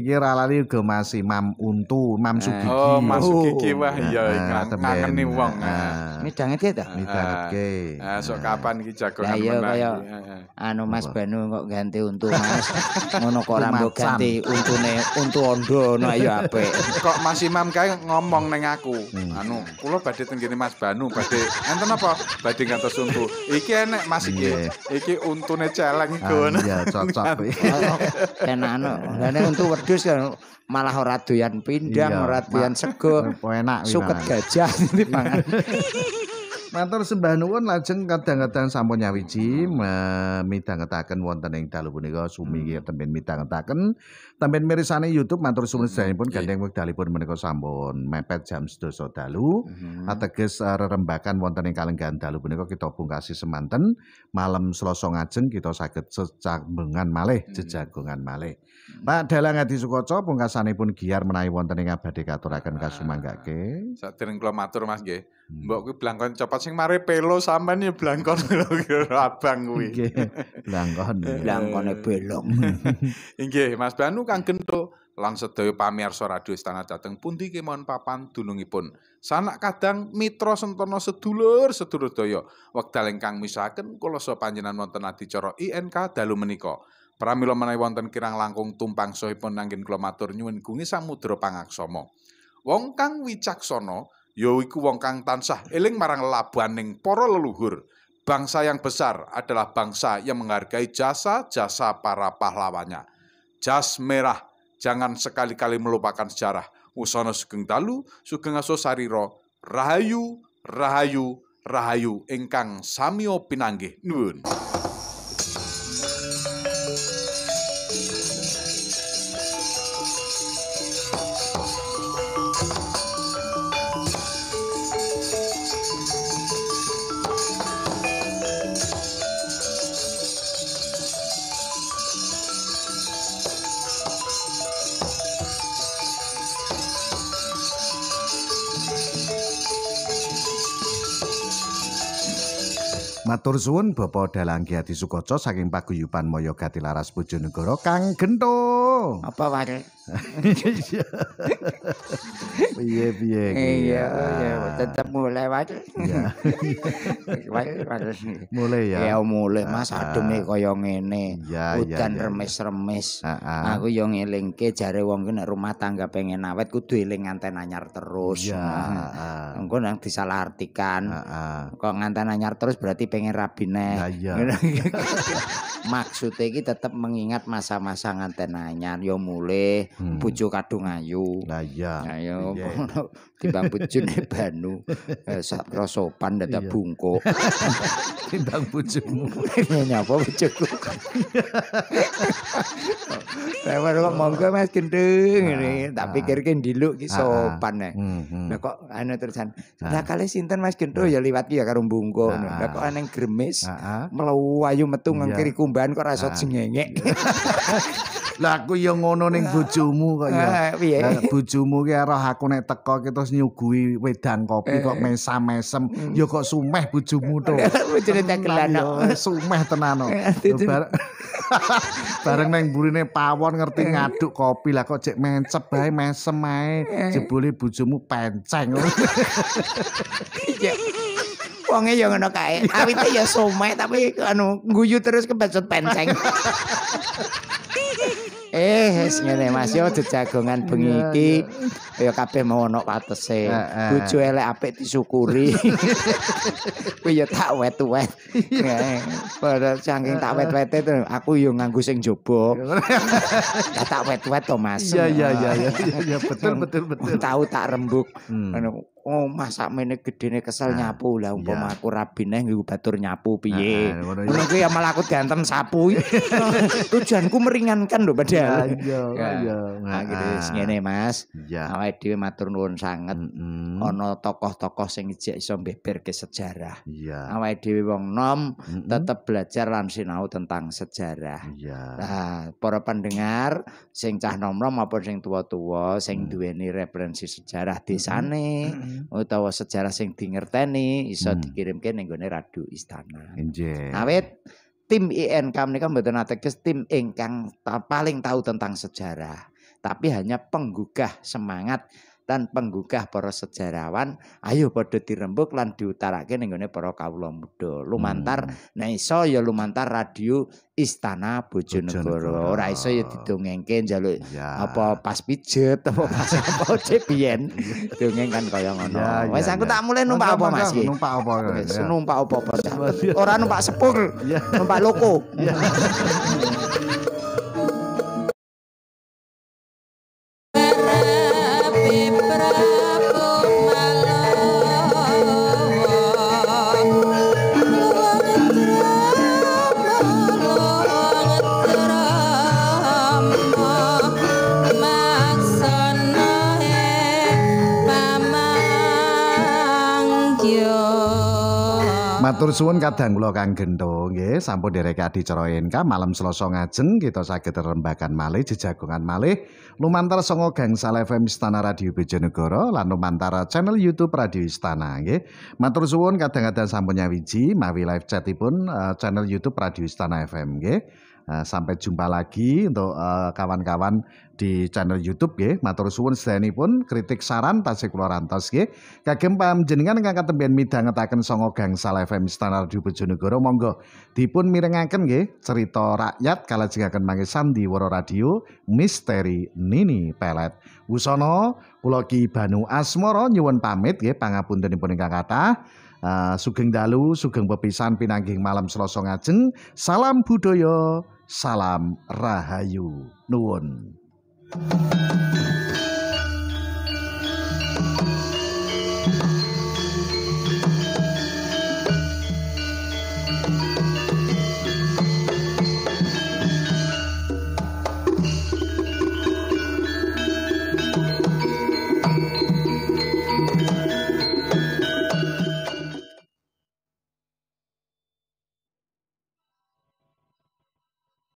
iki ra lali uga masih mam untu, mam eh. sugiki. Oh, mam oh. sugiki wah iya eh, kangen ni wong. Eh. Midange ki ta? Midange. Ah, sok kapan iki jagongan menawa. Ya kaya anu Mas Banu kok ganti untu, Mas. Ngono kok rambut ganti untune untu ondo ono ayo apik kok Mas Imam kae ngomong neng aku hmm. anu kula badhe teng Mas Banu badhe enten apa badhe ngantos untu iki enek Mas iki iki untune celeng kon ah, iya cocok kuwi enak untu wedhus malah ora doyan pindang ora doyan sego enak suket gajah dipangan Matur sembah nuwun lajeng kadang-kadang sampun nyawiji midhangetaken wonten ing dalu punika sumiyi hmm. tempen midhangetaken Temen mirisane YouTube matur suwun hmm, sedayanipun gandeng wekdalipun menika sampun mepet jam 12 dalu hmm. ateges eh, rerembakan wonten ing kalenggahan dalu punika kita pungkasi semanten malam Selasa ngajeng kita saged secak mengan malih jejagongan malih Hmm. Pak Dalang Adi Sukoco pungkasane pun giyar menawi wonten ing abade katuraken ah. kasumanggake. Sak dereng kula matur Mas nggih. Hmm. Mbok kuwi blangkon copot sing mare pelo sampean ya blangkon lho abang kuwi. Nggih. Blangkon. Eh. Blangkone belok. Nggih Mas Banu kang gento lan sedaya pamirsa radio Istana Dateng pundi kemawon papan dunungipun. Sanak kadang mitra sentono sedulur sedulur daya. Wekdal ingkang misahaken kula sapa panjenengan wonten adicara INK dalu menika. Pramila menawi wonten kirang langkung tumpang sohipun nanggin kula matur nyuwun gungi samudra pangaksama. Wong kang wicaksana ya wong kang tansah eling marang labaning para leluhur. Bangsa yang besar adalah bangsa yang menghargai jasa-jasa para pahlawannya. Jas merah, jangan sekali-kali melupakan sejarah. Usono sugeng dalu, sugeng aso sariro, rahayu, rahayu, rahayu Engkang samio pinanggih. nun. Matur suwun Bapak Dalang Ki Sukoco saking paguyuban Gati Laras Bojonegoro Kang Gento. Apa wae? Piye piye. Iya, iya, ah. tetep mulai wae. Iya. Mulai ya. Ya mulai Mas ah, ah. adume kaya ngene. Iya, iya, Udan iya, remes-remes. Aku yo ngelingke jare wong ki rumah tangga pengen awet kudu eling nganten anyar terus. Iya. Nah, engko nang disalahartikan. Kok nganten anyar terus berarti pengen pengen rapi neh. Iya. Maksudnya iki tetap mengingat masa-masa ngantenanya yo ya mulai hmm. bojo kadung ayu. Lah iya. Ayo timbang bujune banu eh, sak rasopan data bungkuk timbang bujumu nyapa bujuku saya baru ngomong ke mas gendeng ah, ini tak ah. pikirkan diluk, ki ah, sopan nih eh. nah hmm, hmm. kok aneh terusan nah kali sinten mas gendeng ya liwat ki ya karung bungkuk nah kok aneh gremis melawu ayu metu ngengkiri kumban kok rasot sengengek lah aku yo ngono ning bojomu kok ya ah, piye bojomu ki roh aku nek teko ki terus nyuguhi wedan kopi kok eh. mesam-mesem hmm. yo kok sumeh bojomu to bojone tegelan sumeh tenan bareng nang burine pawon ngerti eh. ngaduk kopi lah kok cek mencep bae mesem ae eh. jebule bojomu penceng Wonge jangan ya ngono kae. Awite ya somai tapi anu guyu terus ke bacot penceng. Eh, wis Mas yo ya jagongan bengi iya, iki iya. ya kabeh mau ana patese. Bojo elek apik disyukuri. Kuwi ya tak wet-wet. Iya. Nah, Padahal saking tak wet itu aku yo ya nganggo sing jaba. tak wet-wet to Mas. Iya iya iya iya nah. betul betul betul. Tahu tak rembuk hmm. anu, Oh masak mene gede nih kesel nyapu lah umpama aku rabi nih gue batur nyapu piye nah, nah, ya malah aku diantem sapu tujuanku meringankan loh padahal ya, ya, ya, Nah, gitu nah. mas ya. awal itu matur nuwun sangat mm tokoh-tokoh sing ijek iso beber ke sejarah ya. awal wong nom mm tetep belajar lan sinau tentang sejarah nah para pendengar sing cah nom nom maupun sing tua-tua sing mm duweni referensi sejarah di sana hmm. utawa sejarah sing dingerteni iso hmm. dikirimke ning gone Radu Istana. Injil. Awet tim INK menika mboten ateges tim ingkang ta paling tahu tentang sejarah, tapi hanya penggugah semangat dan penggugah para sejarawan ayo padha dirembuk lan diutarake ning gone para kawula muda lumantar hmm. nek iso ya lumantar radio istana bojonegoro ora iso ya didongengke njaluk apa pas pijet apa pas apa cepien dongeng kan kaya ngono ya, aku tak mulai numpak apa mas iki numpak apa numpak apa ora numpak sepur numpak loko ya. Matur suwun kadang kula Kang Gendong nggih sampun derek adicara ENK malam Selasa ngajeng kita saged rembakan malih jejagongan malih lumantar songo Gang FM Istana Radio Bojonegoro lan lumantar channel YouTube Radio Istana nggih. Matur suwun kadang-kadang sampun nyawiji mawi live chatipun uh, channel YouTube Radio Istana FM nggih. Eh, sampai jumpa lagi untuk eh, kawan-kawan di channel YouTube ya, Matur suwun pun kritik saran tasik kula rantos nggih. Kagem panjenengan ingkang katemben midhangetaken sanga gangsal FM Standar di Bojonegoro monggo dipun mirengaken nggih cerita rakyat jengaken mangke sandiwara radio misteri Nini Pelet. Wusana kula Ki Banu Asmara nyuwun pamit nggih pangapuntenipun ingkang kathah. Uh, sugeng dalu, sugeng pepisan pinanggih malam selosong ajeng Salam budoyo. Salam Rahayu. Nuwun.